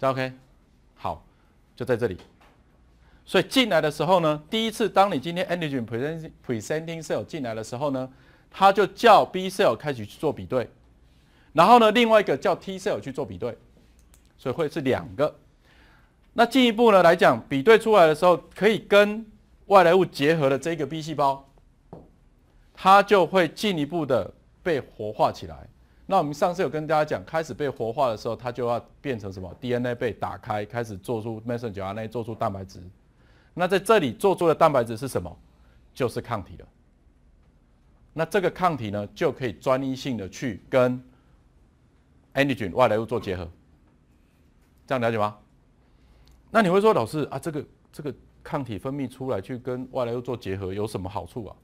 ，OK？好，就在这里。所以进来的时候呢，第一次当你今天 antigen presenting presenting cell 进来的时候呢，它就叫 B cell 开始去做比对，然后呢，另外一个叫 T cell 去做比对，所以会是两个。那进一步呢来讲，比对出来的时候，可以跟外来物结合的这个 B 细胞。它就会进一步的被活化起来。那我们上次有跟大家讲，开始被活化的时候，它就要变成什么？DNA 被打开，开始做出 message RNA，做出蛋白质。那在这里做出的蛋白质是什么？就是抗体了。那这个抗体呢，就可以专一性的去跟 antigen 外来物做结合。这样了解吗？那你会说老师啊，这个这个抗体分泌出来去跟外来物做结合有什么好处啊？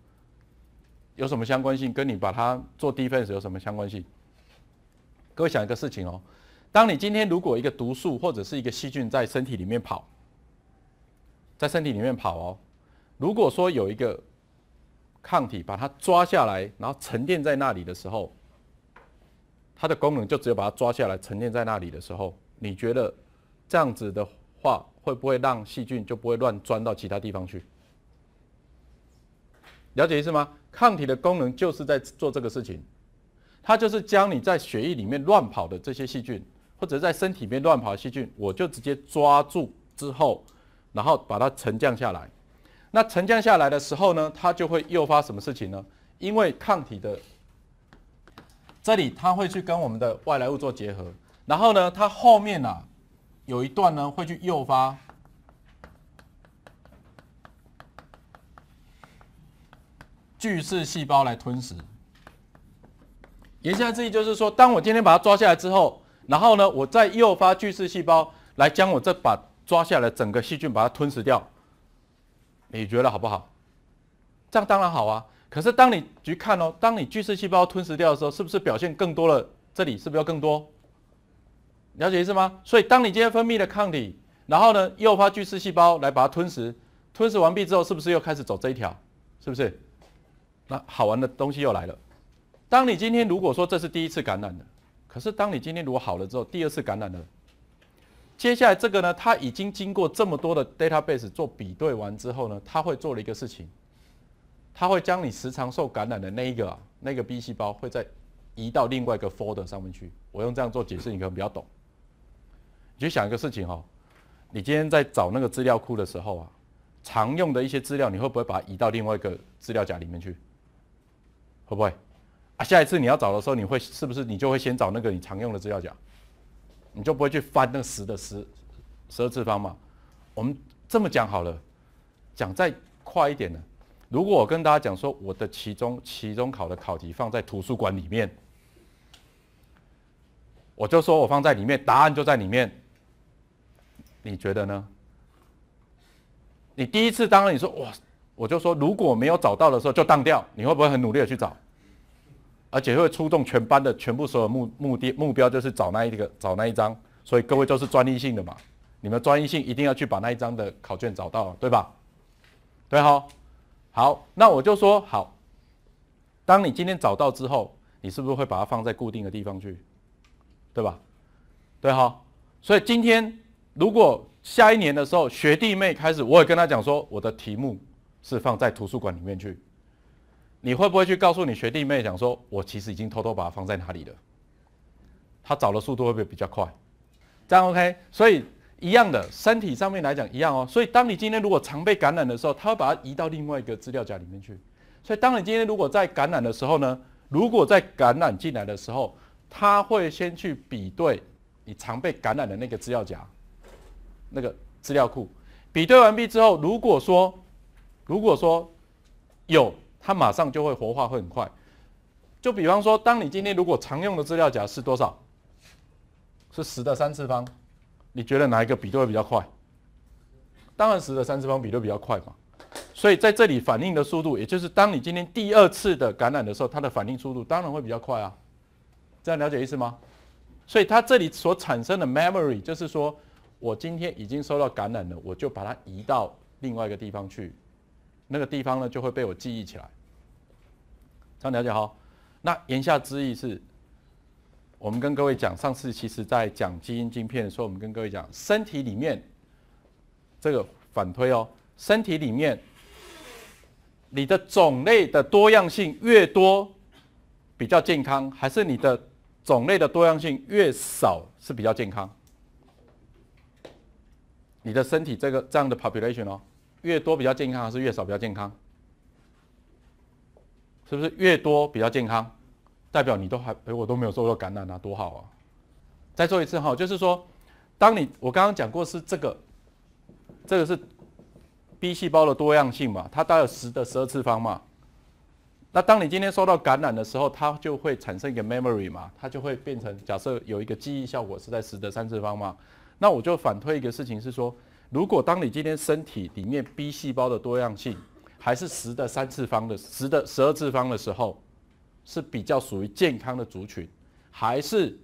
有什么相关性？跟你把它做低 e n s e 有什么相关性？各位想一个事情哦，当你今天如果一个毒素或者是一个细菌在身体里面跑，在身体里面跑哦，如果说有一个抗体把它抓下来，然后沉淀在那里的时候，它的功能就只有把它抓下来沉淀在那里的时候，你觉得这样子的话会不会让细菌就不会乱钻到其他地方去？了解意思吗？抗体的功能就是在做这个事情，它就是将你在血液里面乱跑的这些细菌，或者在身体里面乱跑的细菌，我就直接抓住之后，然后把它沉降下来。那沉降下来的时候呢，它就会诱发什么事情呢？因为抗体的这里，它会去跟我们的外来物做结合，然后呢，它后面啊有一段呢会去诱发。巨噬细胞来吞食，言下之意就是说，当我今天把它抓下来之后，然后呢，我再诱发巨噬细胞来将我这把抓下来整个细菌把它吞食掉，你觉得好不好？这样当然好啊。可是当你去看哦，当你巨噬细胞吞食掉的时候，是不是表现更多了？这里是不是要更多？了解意思吗？所以当你今天分泌了抗体，然后呢，诱发巨噬细胞来把它吞食，吞食完毕之后，是不是又开始走这一条？是不是？那好玩的东西又来了。当你今天如果说这是第一次感染的，可是当你今天如果好了之后，第二次感染了，接下来这个呢，他已经经过这么多的 database 做比对完之后呢，他会做了一个事情，他会将你时常受感染的那一个啊、那个 B 细胞，会再移到另外一个 folder 上面去。我用这样做解释，你可能比较懂。你就想一个事情哈，你今天在找那个资料库的时候啊，常用的一些资料，你会不会把它移到另外一个资料夹里面去？会不会？啊，下一次你要找的时候，你会是不是你就会先找那个你常用的资料夹，你就不会去翻那十的十十二次方嘛？我们这么讲好了，讲再快一点呢？如果我跟大家讲说我的期中期中考的考题放在图书馆里面，我就说我放在里面，答案就在里面。你觉得呢？你第一次当然你说哇，我就说如果没有找到的时候就当掉，你会不会很努力的去找？而且会出动全班的全部所有目目的目标，就是找那一个找那一张，所以各位都是专一性的嘛，你们专一性一定要去把那一张的考卷找到对吧？对哈，好，那我就说好，当你今天找到之后，你是不是会把它放在固定的地方去，对吧？对哈，所以今天如果下一年的时候学弟妹开始，我也跟他讲说，我的题目是放在图书馆里面去。你会不会去告诉你学弟妹讲说，我其实已经偷偷把它放在哪里了？他找的速度会不会比较快？这样 OK？所以一样的身体上面来讲一样哦。所以当你今天如果常被感染的时候，他会把它移到另外一个资料夹里面去。所以当你今天如果在感染的时候呢，如果在感染进来的时候，他会先去比对你常被感染的那个资料夹、那个资料库。比对完毕之后，如果说，如果说有。它马上就会活化，会很快。就比方说，当你今天如果常用的资料夹是多少，是十的三次方，你觉得哪一个比对会比较快？当然，十的三次方比对比较快嘛。所以在这里反应的速度，也就是当你今天第二次的感染的时候，它的反应速度当然会比较快啊。这样了解意思吗？所以它这里所产生的 memory，就是说我今天已经受到感染了，我就把它移到另外一个地方去。那个地方呢，就会被我记忆起来。这样了解哈。那言下之意是，我们跟各位讲，上次其实在讲基因晶片的时候，我们跟各位讲，身体里面这个反推哦，身体里面你的种类的多样性越多，比较健康，还是你的种类的多样性越少是比较健康？你的身体这个这样的 population 哦。越多比较健康，还是越少比较健康？是不是越多比较健康，代表你都还哎，我都没有受到感染啊，多好啊！再做一次哈，就是说，当你我刚刚讲过是这个，这个是 B 细胞的多样性嘛，它大有十的十二次方嘛。那当你今天受到感染的时候，它就会产生一个 memory 嘛，它就会变成假设有一个记忆效果是在十的三次方嘛。那我就反推一个事情是说。如果当你今天身体里面 B 细胞的多样性还是十的三次方的十的十二次方的时候，是比较属于健康的族群，还是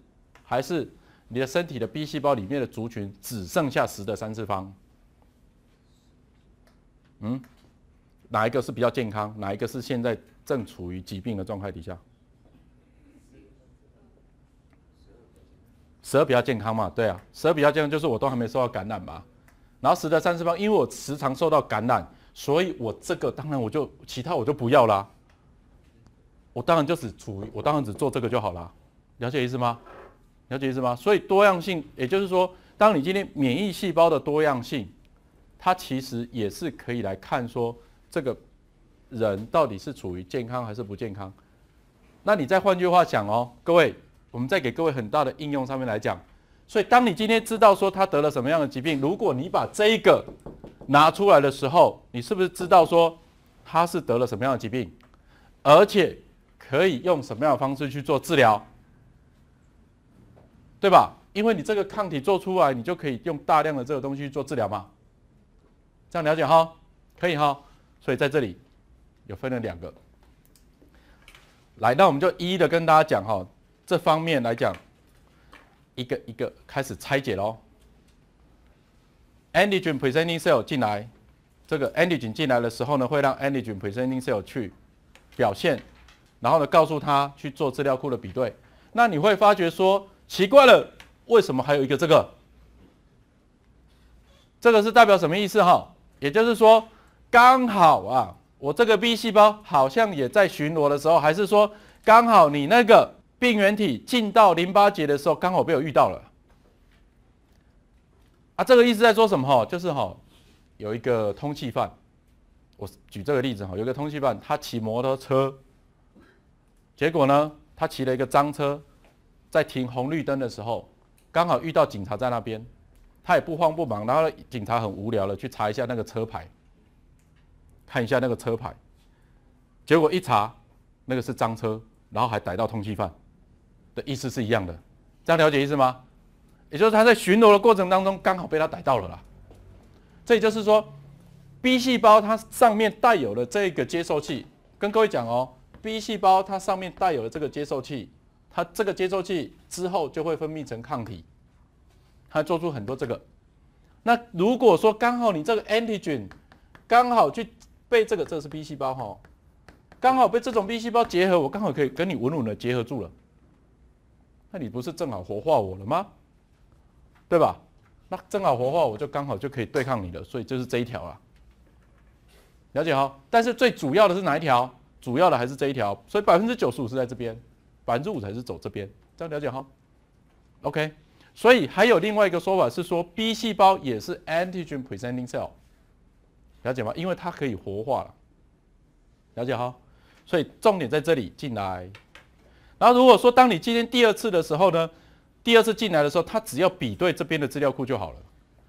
还是你的身体的 B 细胞里面的族群只剩下十的三次方？嗯，哪一个是比较健康？哪一个是现在正处于疾病的状态底下？蛇比较健康嘛？对啊，蛇比较健康，就是我都还没受到感染吧？然后十的三次方，因为我时常受到感染，所以我这个当然我就其他我就不要啦。我当然就是于我当然只做这个就好啦。了解意思吗？了解意思吗？所以多样性，也就是说，当你今天免疫细胞的多样性，它其实也是可以来看说这个人到底是处于健康还是不健康。那你再换句话讲哦，各位，我们再给各位很大的应用上面来讲。所以，当你今天知道说他得了什么样的疾病，如果你把这一个拿出来的时候，你是不是知道说他是得了什么样的疾病，而且可以用什么样的方式去做治疗，对吧？因为你这个抗体做出来，你就可以用大量的这个东西做治疗嘛。这样了解哈？可以哈？所以在这里有分了两个。来，那我们就一一的跟大家讲哈，这方面来讲。一个一个开始拆解喽。Andy 君 presenting cell 进来，这个 Andy 君进来的时候呢，会让 Andy 君 presenting cell 去表现，然后呢告诉他去做资料库的比对。那你会发觉说，奇怪了，为什么还有一个这个？这个是代表什么意思哈？也就是说，刚好啊，我这个 B 细胞好像也在巡逻的时候，还是说刚好你那个？病原体进到淋巴结的时候，刚好被我遇到了。啊，这个意思在说什么？哈，就是哈，有一个通缉犯，我举这个例子哈，有个通缉犯，他骑摩托车，结果呢，他骑了一个脏车，在停红绿灯的时候，刚好遇到警察在那边，他也不慌不忙，然后警察很无聊的去查一下那个车牌，看一下那个车牌，结果一查，那个是脏车，然后还逮到通缉犯。的意思是一样的，这样了解意思吗？也就是他在巡逻的过程当中，刚好被他逮到了啦。这也就是说，B 细胞它上面带有了这个接受器，跟各位讲哦，B 细胞它上面带有了这个接受器，它这个接受器之后就会分泌成抗体，它做出很多这个。那如果说刚好你这个 antigen 刚好去被这个，这是 B 细胞哈，刚好被这种 B 细胞结合，我刚好可以跟你稳稳的结合住了。那你不是正好活化我了吗？对吧？那正好活化我就刚好就可以对抗你了，所以就是这一条啊。了解哈？但是最主要的是哪一条？主要的还是这一条，所以百分之九十五是在这边，百分之五才是走这边。这样了解哈？OK？所以还有另外一个说法是说，B 细胞也是 antigen presenting cell。了解吗？因为它可以活化了。了解哈？所以重点在这里进来。然后如果说当你今天第二次的时候呢，第二次进来的时候，它只要比对这边的资料库就好了，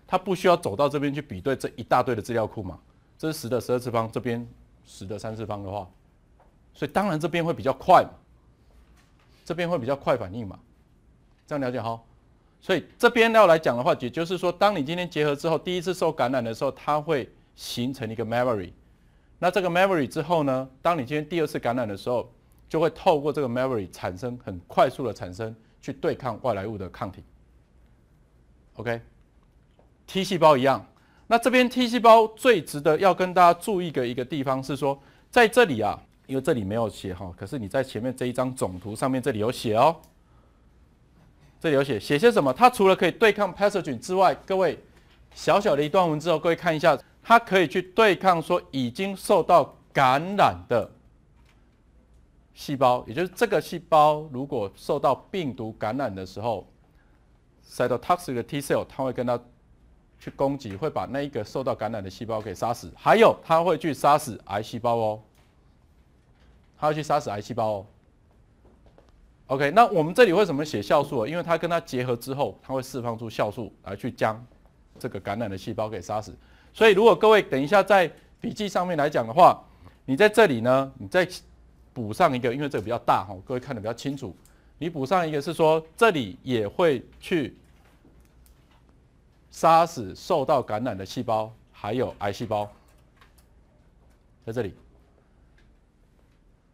它不需要走到这边去比对这一大堆的资料库嘛。这是十的十二次方，这边十的三次方的话，所以当然这边会比较快嘛，这边会比较快反应嘛。这样了解哈？所以这边要来讲的话，也就是说，当你今天结合之后，第一次受感染的时候，它会形成一个 memory。那这个 memory 之后呢，当你今天第二次感染的时候。就会透过这个 memory 产生很快速的产生去对抗外来物的抗体，OK？T 细胞一样。那这边 T 细胞最值得要跟大家注意的一个地方是说，在这里啊，因为这里没有写哈，可是你在前面这一张总图上面这里有写哦，这里有写写些什么？它除了可以对抗 pathogen 之外，各位小小的一段文字哦，各位看一下，它可以去对抗说已经受到感染的。细胞，也就是这个细胞，如果受到病毒感染的时候，cytotoxic T cell，它会跟它去攻击，会把那一个受到感染的细胞给杀死。还有，它会去杀死癌细胞哦，它会去杀死癌细胞哦。OK，那我们这里为什么写酵素啊？因为它跟它结合之后，它会释放出酵素来去将这个感染的细胞给杀死。所以，如果各位等一下在笔记上面来讲的话，你在这里呢，你在补上一个，因为这个比较大哈，各位看的比较清楚。你补上一个是说，这里也会去杀死受到感染的细胞，还有癌细胞，在这里，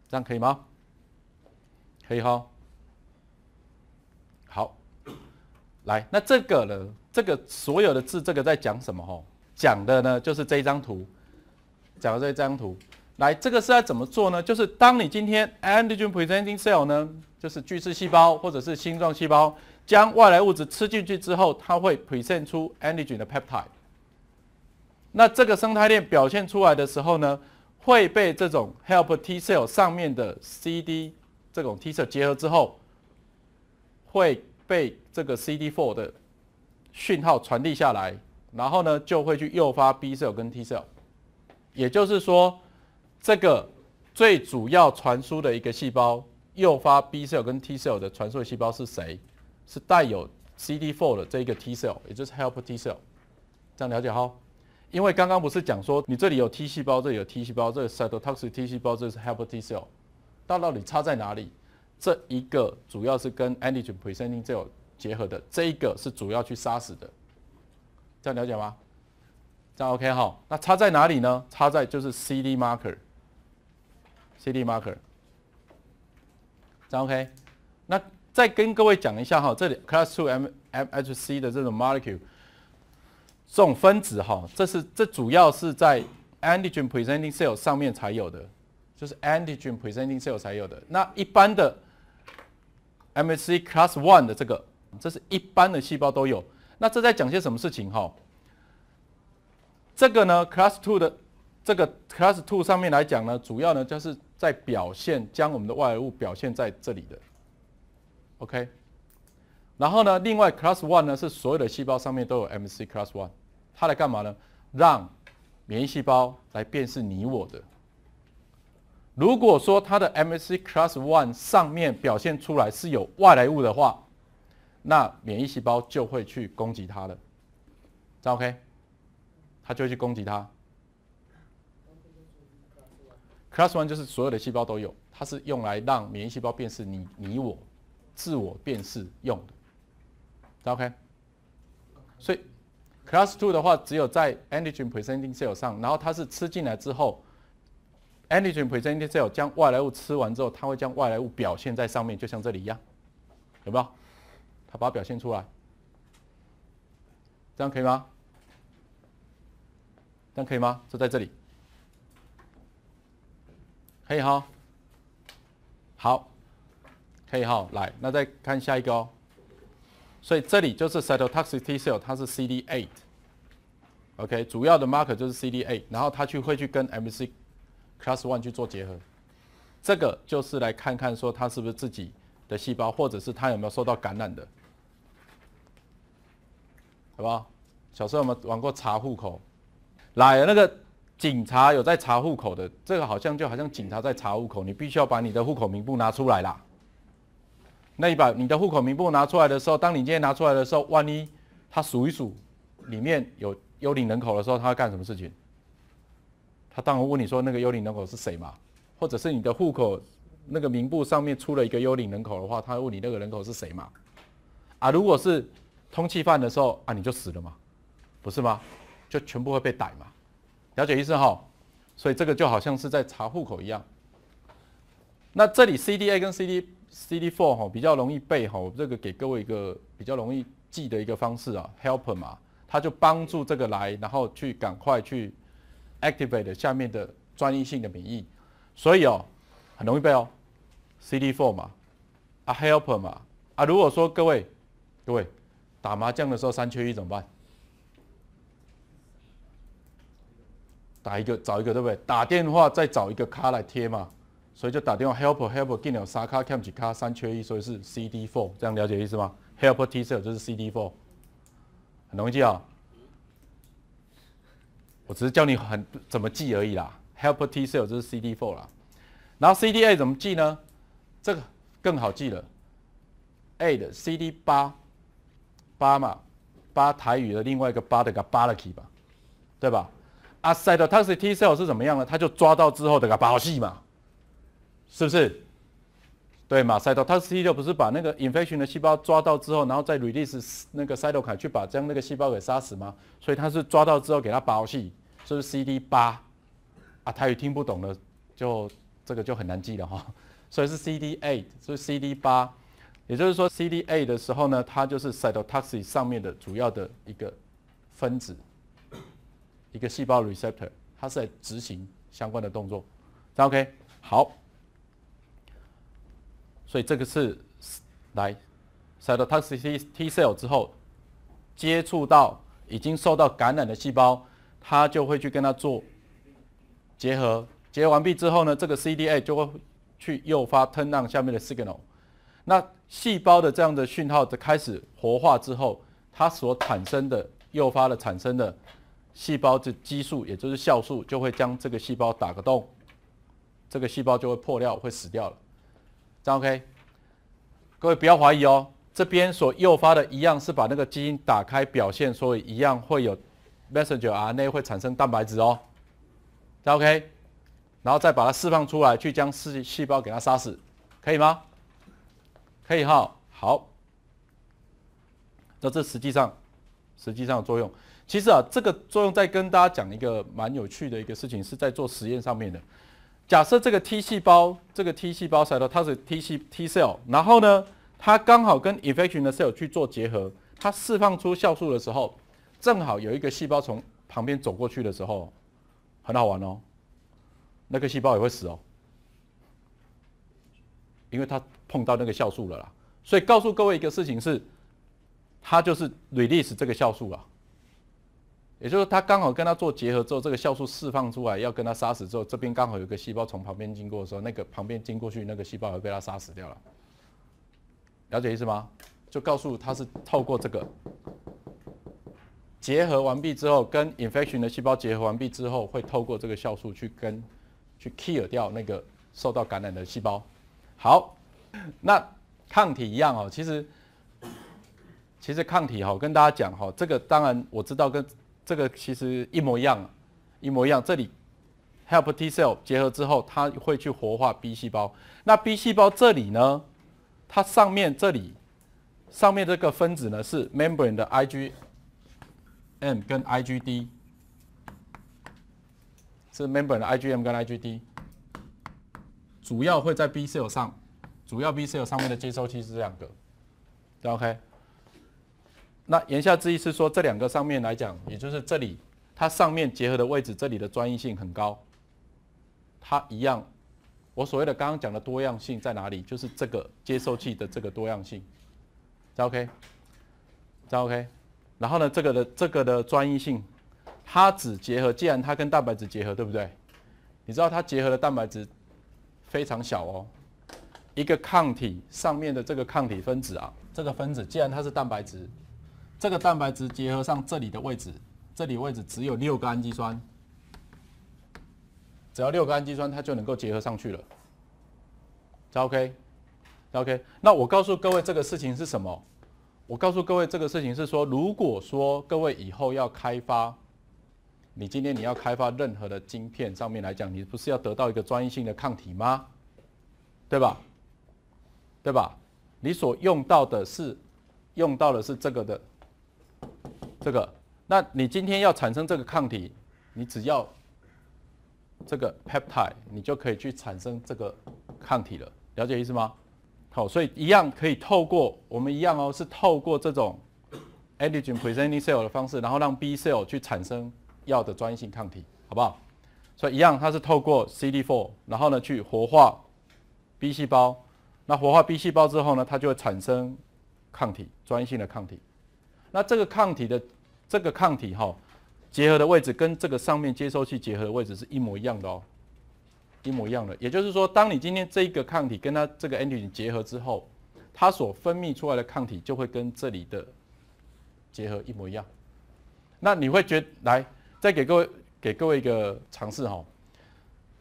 这样可以吗？可以哈。好，来，那这个呢？这个所有的字，这个在讲什么？哈，讲的呢就是这一张图，讲的这这张图。来，这个是要怎么做呢？就是当你今天 antigen presenting cell 呢，就是巨噬细胞或者是星状细胞，将外来物质吃进去之后，它会 present 出 antigen 的 peptide。那这个生态链表现出来的时候呢，会被这种 help T cell 上面的 CD 这种 T cell 结合之后，会被这个 CD f o 的讯号传递下来，然后呢就会去诱发 B cell 跟 T cell，也就是说。这个最主要传输的一个细胞，诱发 B cell 跟 T cell 的传输的细胞是谁？是带有 CD4 的这一个 T cell，也就是 h e l p T cell。这样了解哈？因为刚刚不是讲说，你这里有 T 细胞，这里有 T 细胞，这个 cytotoxic T 细胞，这是 h e l p T cell。它到底差在哪里？这一个主要是跟 antigen presenting cell 结合的，这一个是主要去杀死的。这样了解吗？这样 OK 哈？那差在哪里呢？差在就是 CD marker。C D marker，OK，那再跟各位讲一下哈，这里 Class Two M M H C 的这种 molecule，这种分子哈，这是这主要是在 antigen presenting cell 上面才有的，就是 antigen presenting cell 才有的。那一般的 M H C Class One 的这个，这是一般的细胞都有。那这在讲些什么事情哈？这个呢，Class Two 的这个 Class Two 上面来讲呢，主要呢就是。在表现将我们的外来物表现在这里的，OK。然后呢，另外 Class One 呢是所有的细胞上面都有 m c Class One，它来干嘛呢？让免疫细胞来辨识你我的。如果说它的 m c Class One 上面表现出来是有外来物的话，那免疫细胞就会去攻击它了，OK？它就会去攻击它。Class one 就是所有的细胞都有，它是用来让免疫细胞辨识你、你我、自我辨识用的。OK，所以 Class two 的话，只有在 antigen presenting cell 上，然后它是吃进来之后，antigen presenting cell 将外来物吃完之后，它会将外来物表现在上面，就像这里一样，有没有？它把它表现出来，这样可以吗？这样可以吗？就在这里。可以哈，好，可以哈，来，那再看下一个哦。所以这里就是 cytotoxic T cell，它是 CD8，OK，主要的 marker 就是 CD8，然后它去会去跟 m c class one 去做结合。这个就是来看看说它是不是自己的细胞，或者是它有没有受到感染的，好不好？小时候我们玩过查户口，来那个。警察有在查户口的，这个好像就好像警察在查户口，你必须要把你的户口名簿拿出来啦。那你把你的户口名簿拿出来的时候，当你今天拿出来的时候，万一他数一数里面有幽灵人口的时候，他会干什么事情？他当然问你说那个幽灵人口是谁嘛，或者是你的户口那个名簿上面出了一个幽灵人口的话，他会问你那个人口是谁嘛？啊，如果是通缉犯的时候，啊你就死了嘛，不是吗？就全部会被逮嘛。了解意思哈，所以这个就好像是在查户口一样。那这里 C D A 跟 C D C D four 哈，比较容易背哈。我这个给各位一个比较容易记的一个方式啊，helper 嘛，他就帮助这个来，然后去赶快去 activate 下面的专一性的免疫，所以哦，很容易背哦。C D four 嘛，啊 helper 嘛，啊如果说各位，各位打麻将的时候三缺一怎么办？打一个，找一个，对不对？打电话再找一个卡来贴嘛，所以就打电话 help help get 有三卡 c a m 几卡三缺一，所以是 C D four，这样了解意思吗？Help T cell 就是 C D four，很容易记啊。我只是教你很怎么记而已啦。Help T cell 就是 C D four 啦，然后 C D A 怎么记呢？这个更好记了，A 的 C D 八，八嘛，八台语的另外一个八的个八的 key 吧，对吧？啊，cytotoxic T cell 是怎么样呢？它就抓到之后那个保死嘛，是不是？对嘛，cytotoxic T cell 不是把那个 infection 的细胞抓到之后，然后再 release 那个 cytokine 去把将那个细胞给杀死吗？所以它是抓到之后给它保死，是不是？CD 八啊，台语听不懂的，就这个就很难记了哈。所以是 CD eight，CD 八，也就是说 CD eight 的时候呢，它就是 cytotoxic 上面的主要的一个分子。一个细胞 receptor，它是在执行相关的动作，OK？好，所以这个是来 s 到 T t cell 之后，接触到已经受到感染的细胞，它就会去跟它做结合，结合完毕之后呢，这个 c d a 就会去诱发 turn on 下面的 signal。那细胞的这样的讯号的开始活化之后，它所产生的诱发的产生的。细胞的激素，也就是酵素，就会将这个细胞打个洞，这个细胞就会破掉，会死掉了。OK，各位不要怀疑哦，这边所诱发的一样是把那个基因打开表现，所以一样会有 messenger RNA 会产生蛋白质哦。OK，然后再把它释放出来，去将细细胞给它杀死，可以吗？可以哈，好。那这实际上，实际上的作用。其实啊，这个作用在跟大家讲一个蛮有趣的一个事情，是在做实验上面的。假设这个 T 细胞，这个 T 细胞 c e 它是 T 细 T cell，然后呢，它刚好跟 i n f e c t i n 的 cell 去做结合，它释放出酵素的时候，正好有一个细胞从旁边走过去的时候，很好玩哦。那个细胞也会死哦，因为它碰到那个酵素了啦。所以告诉各位一个事情是，它就是 release 这个酵素啊。也就是他它刚好跟它做结合之后，这个酵素释放出来要跟它杀死之后，这边刚好有个细胞从旁边经过的时候，那个旁边经过去那个细胞也被它杀死掉了。了解意思吗？就告诉它是透过这个结合完毕之后，跟 infection 的细胞结合完毕之后，会透过这个酵素去跟去 kill 掉那个受到感染的细胞。好，那抗体一样哦，其实其实抗体哈，我跟大家讲哈，这个当然我知道跟这个其实一模一样，一模一样。这里 help T cell 结合之后，它会去活化 B 细胞。那 B 细胞这里呢，它上面这里上面这个分子呢是 membrane 的 IgM 跟 IgD，是 membrane 的 IgM 跟 IgD，主要会在 B cell 上，主要 B cell 上面的接收器是这两个，OK。那言下之意是说，这两个上面来讲，也就是这里它上面结合的位置，这里的专一性很高。它一样，我所谓的刚刚讲的多样性在哪里？就是这个接收器的这个多样性。OK？OK？然后呢，这个的这个的专一性，它只结合，既然它跟蛋白质结合，对不对？你知道它结合的蛋白质非常小哦，一个抗体上面的这个抗体分子啊，这个分子既然它是蛋白质。这个蛋白质结合上这里的位置，这里位置只有六个氨基酸，只要六个氨基酸，它就能够结合上去了。OK，OK。那我告诉各位这个事情是什么？我告诉各位这个事情是说，如果说各位以后要开发，你今天你要开发任何的晶片上面来讲，你不是要得到一个专一性的抗体吗？对吧？对吧？你所用到的是用到的是这个的。这个，那你今天要产生这个抗体，你只要这个 peptide，你就可以去产生这个抗体了。了解意思吗？好，所以一样可以透过我们一样哦，是透过这种 antigen presenting cell 的方式，然后让 B cell 去产生药的专性抗体，好不好？所以一样，它是透过 C D f 然后呢去活化 B 细胞。那活化 B 细胞之后呢，它就会产生抗体，专性的抗体。那这个抗体的这个抗体哈，结合的位置跟这个上面接收器结合的位置是一模一样的哦，一模一样的。也就是说，当你今天这一个抗体跟它这个 antigen 结合之后，它所分泌出来的抗体就会跟这里的结合一模一样。那你会觉来，再给各位给各位一个尝试哈，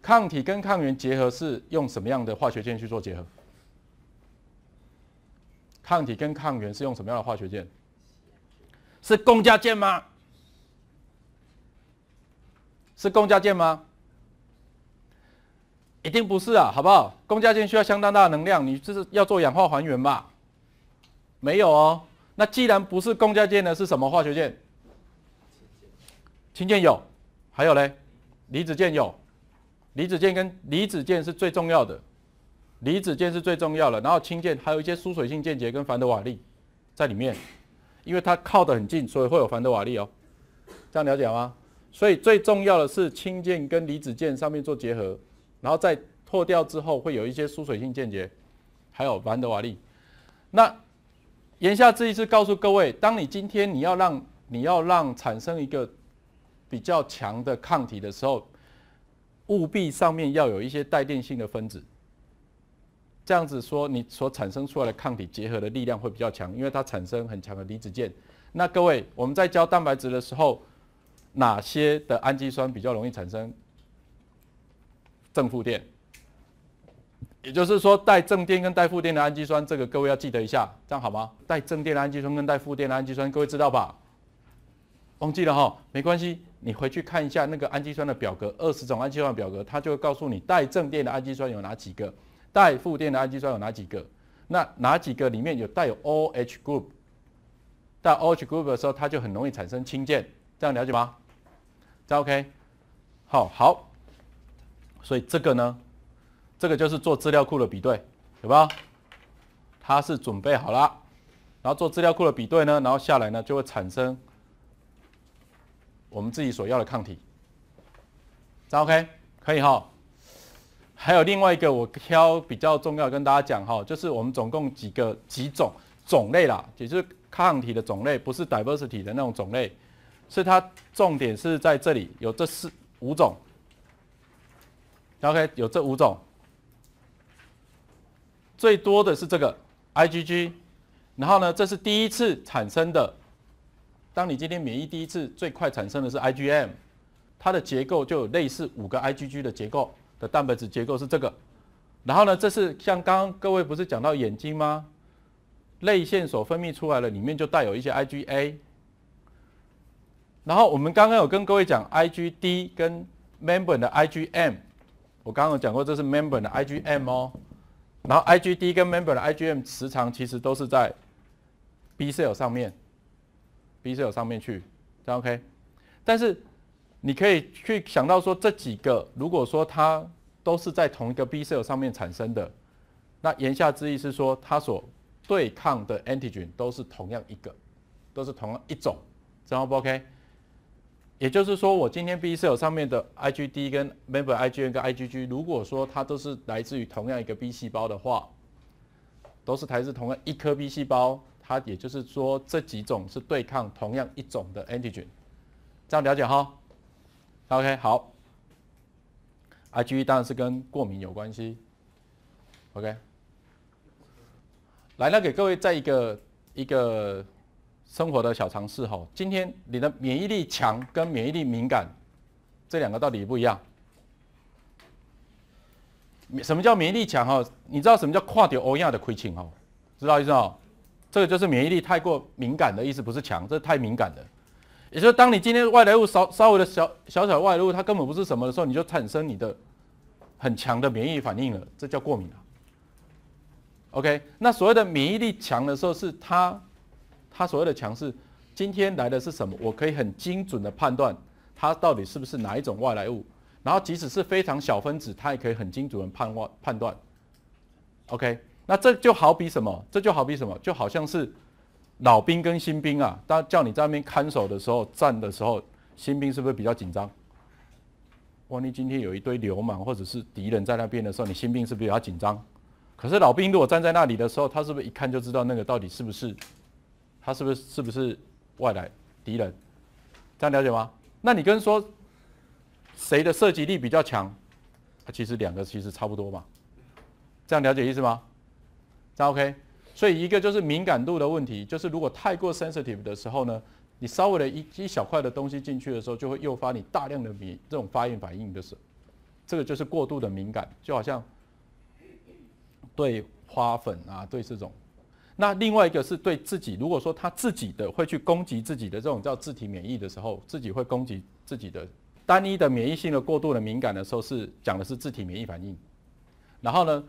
抗体跟抗原结合是用什么样的化学键去做结合？抗体跟抗原是用什么样的化学键？是共价键吗？是共价键吗？一定不是啊，好不好？共价键需要相当大的能量，你这是要做氧化还原吧？没有哦。那既然不是共价键的，是什么化学键？氢键有，还有嘞，离子键有，离子键跟离子键是最重要的，离子键是最重要的。然后氢键还有一些疏水性键结跟凡德瓦利在里面。因为它靠得很近，所以会有凡德瓦利哦，这样了解吗？所以最重要的是氢键跟离子键上面做结合，然后再脱掉之后会有一些疏水性键结，还有凡德瓦利。那言下之意是告诉各位，当你今天你要让你要让产生一个比较强的抗体的时候，务必上面要有一些带电性的分子。这样子说，你所产生出来的抗体结合的力量会比较强，因为它产生很强的离子键。那各位，我们在教蛋白质的时候，哪些的氨基酸比较容易产生正负电？也就是说，带正电跟带负电的氨基酸，这个各位要记得一下，这样好吗？带正电的氨基酸跟带负电的氨基酸，各位知道吧？忘记了哈，没关系，你回去看一下那个氨基酸的表格，二十种氨基酸的表格，它就会告诉你带正电的氨基酸有哪几个。带负电的氨基酸有哪几个？那哪几个里面有带有 O H group？带 O H group 的时候，它就很容易产生氢键，这样了解吗？这 OK，好好，所以这个呢，这个就是做资料库的比对，有吧？它是准备好了，然后做资料库的比对呢，然后下来呢就会产生我们自己所要的抗体。这 OK，可以哈。还有另外一个，我挑比较重要跟大家讲哈，就是我们总共几个几种种类啦，也就是抗体的种类，不是 diversity 的那种种类，是它重点是在这里，有这四五种。OK，有这五种，最多的是这个 IgG，然后呢，这是第一次产生的。当你今天免疫第一次最快产生的是 IgM，它的结构就有类似五个 IgG 的结构。的蛋白质结构是这个，然后呢，这是像刚刚各位不是讲到眼睛吗？泪腺所分泌出来的里面就带有一些 IgA。然后我们刚刚有跟各位讲 IgD 跟 Membrane 的 IgM，我刚刚有讲过这是 Membrane 的 IgM 哦。然后 IgD 跟 Membrane 的 IgM 时长其实都是在 B cell 上面，B cell 上面去，OK？但是你可以去想到说，这几个如果说它都是在同一个 B cell 上面产生的，那言下之意是说，它所对抗的 antigen 都是同样一个，都是同样一种，知道不？OK。也就是说，我今天 B cell 上面的 IgD 跟 m e m b e r i g n 跟 IgG，如果说它都是来自于同样一个 B 细胞的话，都是来自同样一颗 B 细胞，它也就是说，这几种是对抗同样一种的 antigen，这样了解哈？OK，好。IgE 当然是跟过敏有关系。OK，来了，给各位再一个一个生活的小常识哈。今天你的免疫力强跟免疫力敏感这两个到底不一样？什么叫免疫力强哈？你知道什么叫跨掉欧亚的亏欠哈？知道意思哦？这个就是免疫力太过敏感的意思，不是强，这太敏感了。也就是当你今天外来物稍稍微的小小小外来物，它根本不是什么的时候，你就产生你的很强的免疫反应了，这叫过敏啊。OK，那所谓的免疫力强的时候，是它它所谓的强是今天来的是什么？我可以很精准的判断它到底是不是哪一种外来物，然后即使是非常小分子，它也可以很精准的判断判断。OK，那这就好比什么？这就好比什么？就好像是。老兵跟新兵啊，他叫你在那边看守的时候站的时候，新兵是不是比较紧张？万一今天有一堆流氓或者是敌人在那边的时候，你新兵是不是比较紧张？可是老兵如果站在那里的时候，他是不是一看就知道那个到底是不是他是不是是不是外来敌人？这样了解吗？那你跟说谁的射击力比较强？其实两个其实差不多嘛，这样了解意思吗？这样 OK。所以一个就是敏感度的问题，就是如果太过 sensitive 的时候呢，你稍微的一一小块的东西进去的时候，就会诱发你大量的免这种发炎反应，就是这个就是过度的敏感，就好像对花粉啊，对这种。那另外一个是对自己，如果说他自己的会去攻击自己的这种叫自体免疫的时候，自己会攻击自己的单一的免疫性的过度的敏感的时候，是讲的是自体免疫反应。然后呢？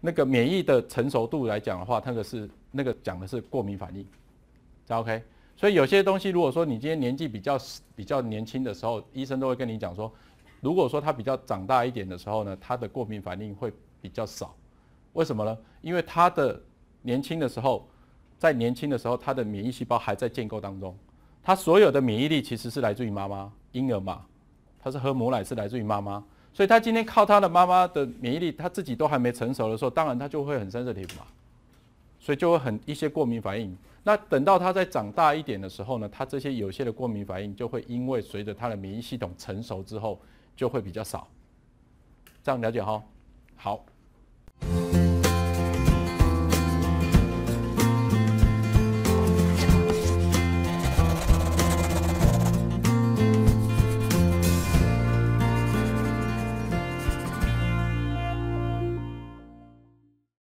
那个免疫的成熟度来讲的话，那个是那个讲的是过敏反应，OK？所以有些东西，如果说你今天年纪比较比较年轻的时候，医生都会跟你讲说，如果说他比较长大一点的时候呢，他的过敏反应会比较少，为什么呢？因为他的年轻的时候，在年轻的时候，他的免疫细胞还在建构当中，他所有的免疫力其实是来自于妈妈，婴儿嘛，他是喝母奶是来自于妈妈。所以他今天靠他的妈妈的免疫力，他自己都还没成熟的时候，当然他就会很 sensitive 嘛，所以就会很一些过敏反应。那等到他在长大一点的时候呢，他这些有些的过敏反应就会因为随着他的免疫系统成熟之后，就会比较少。这样了解哈？好。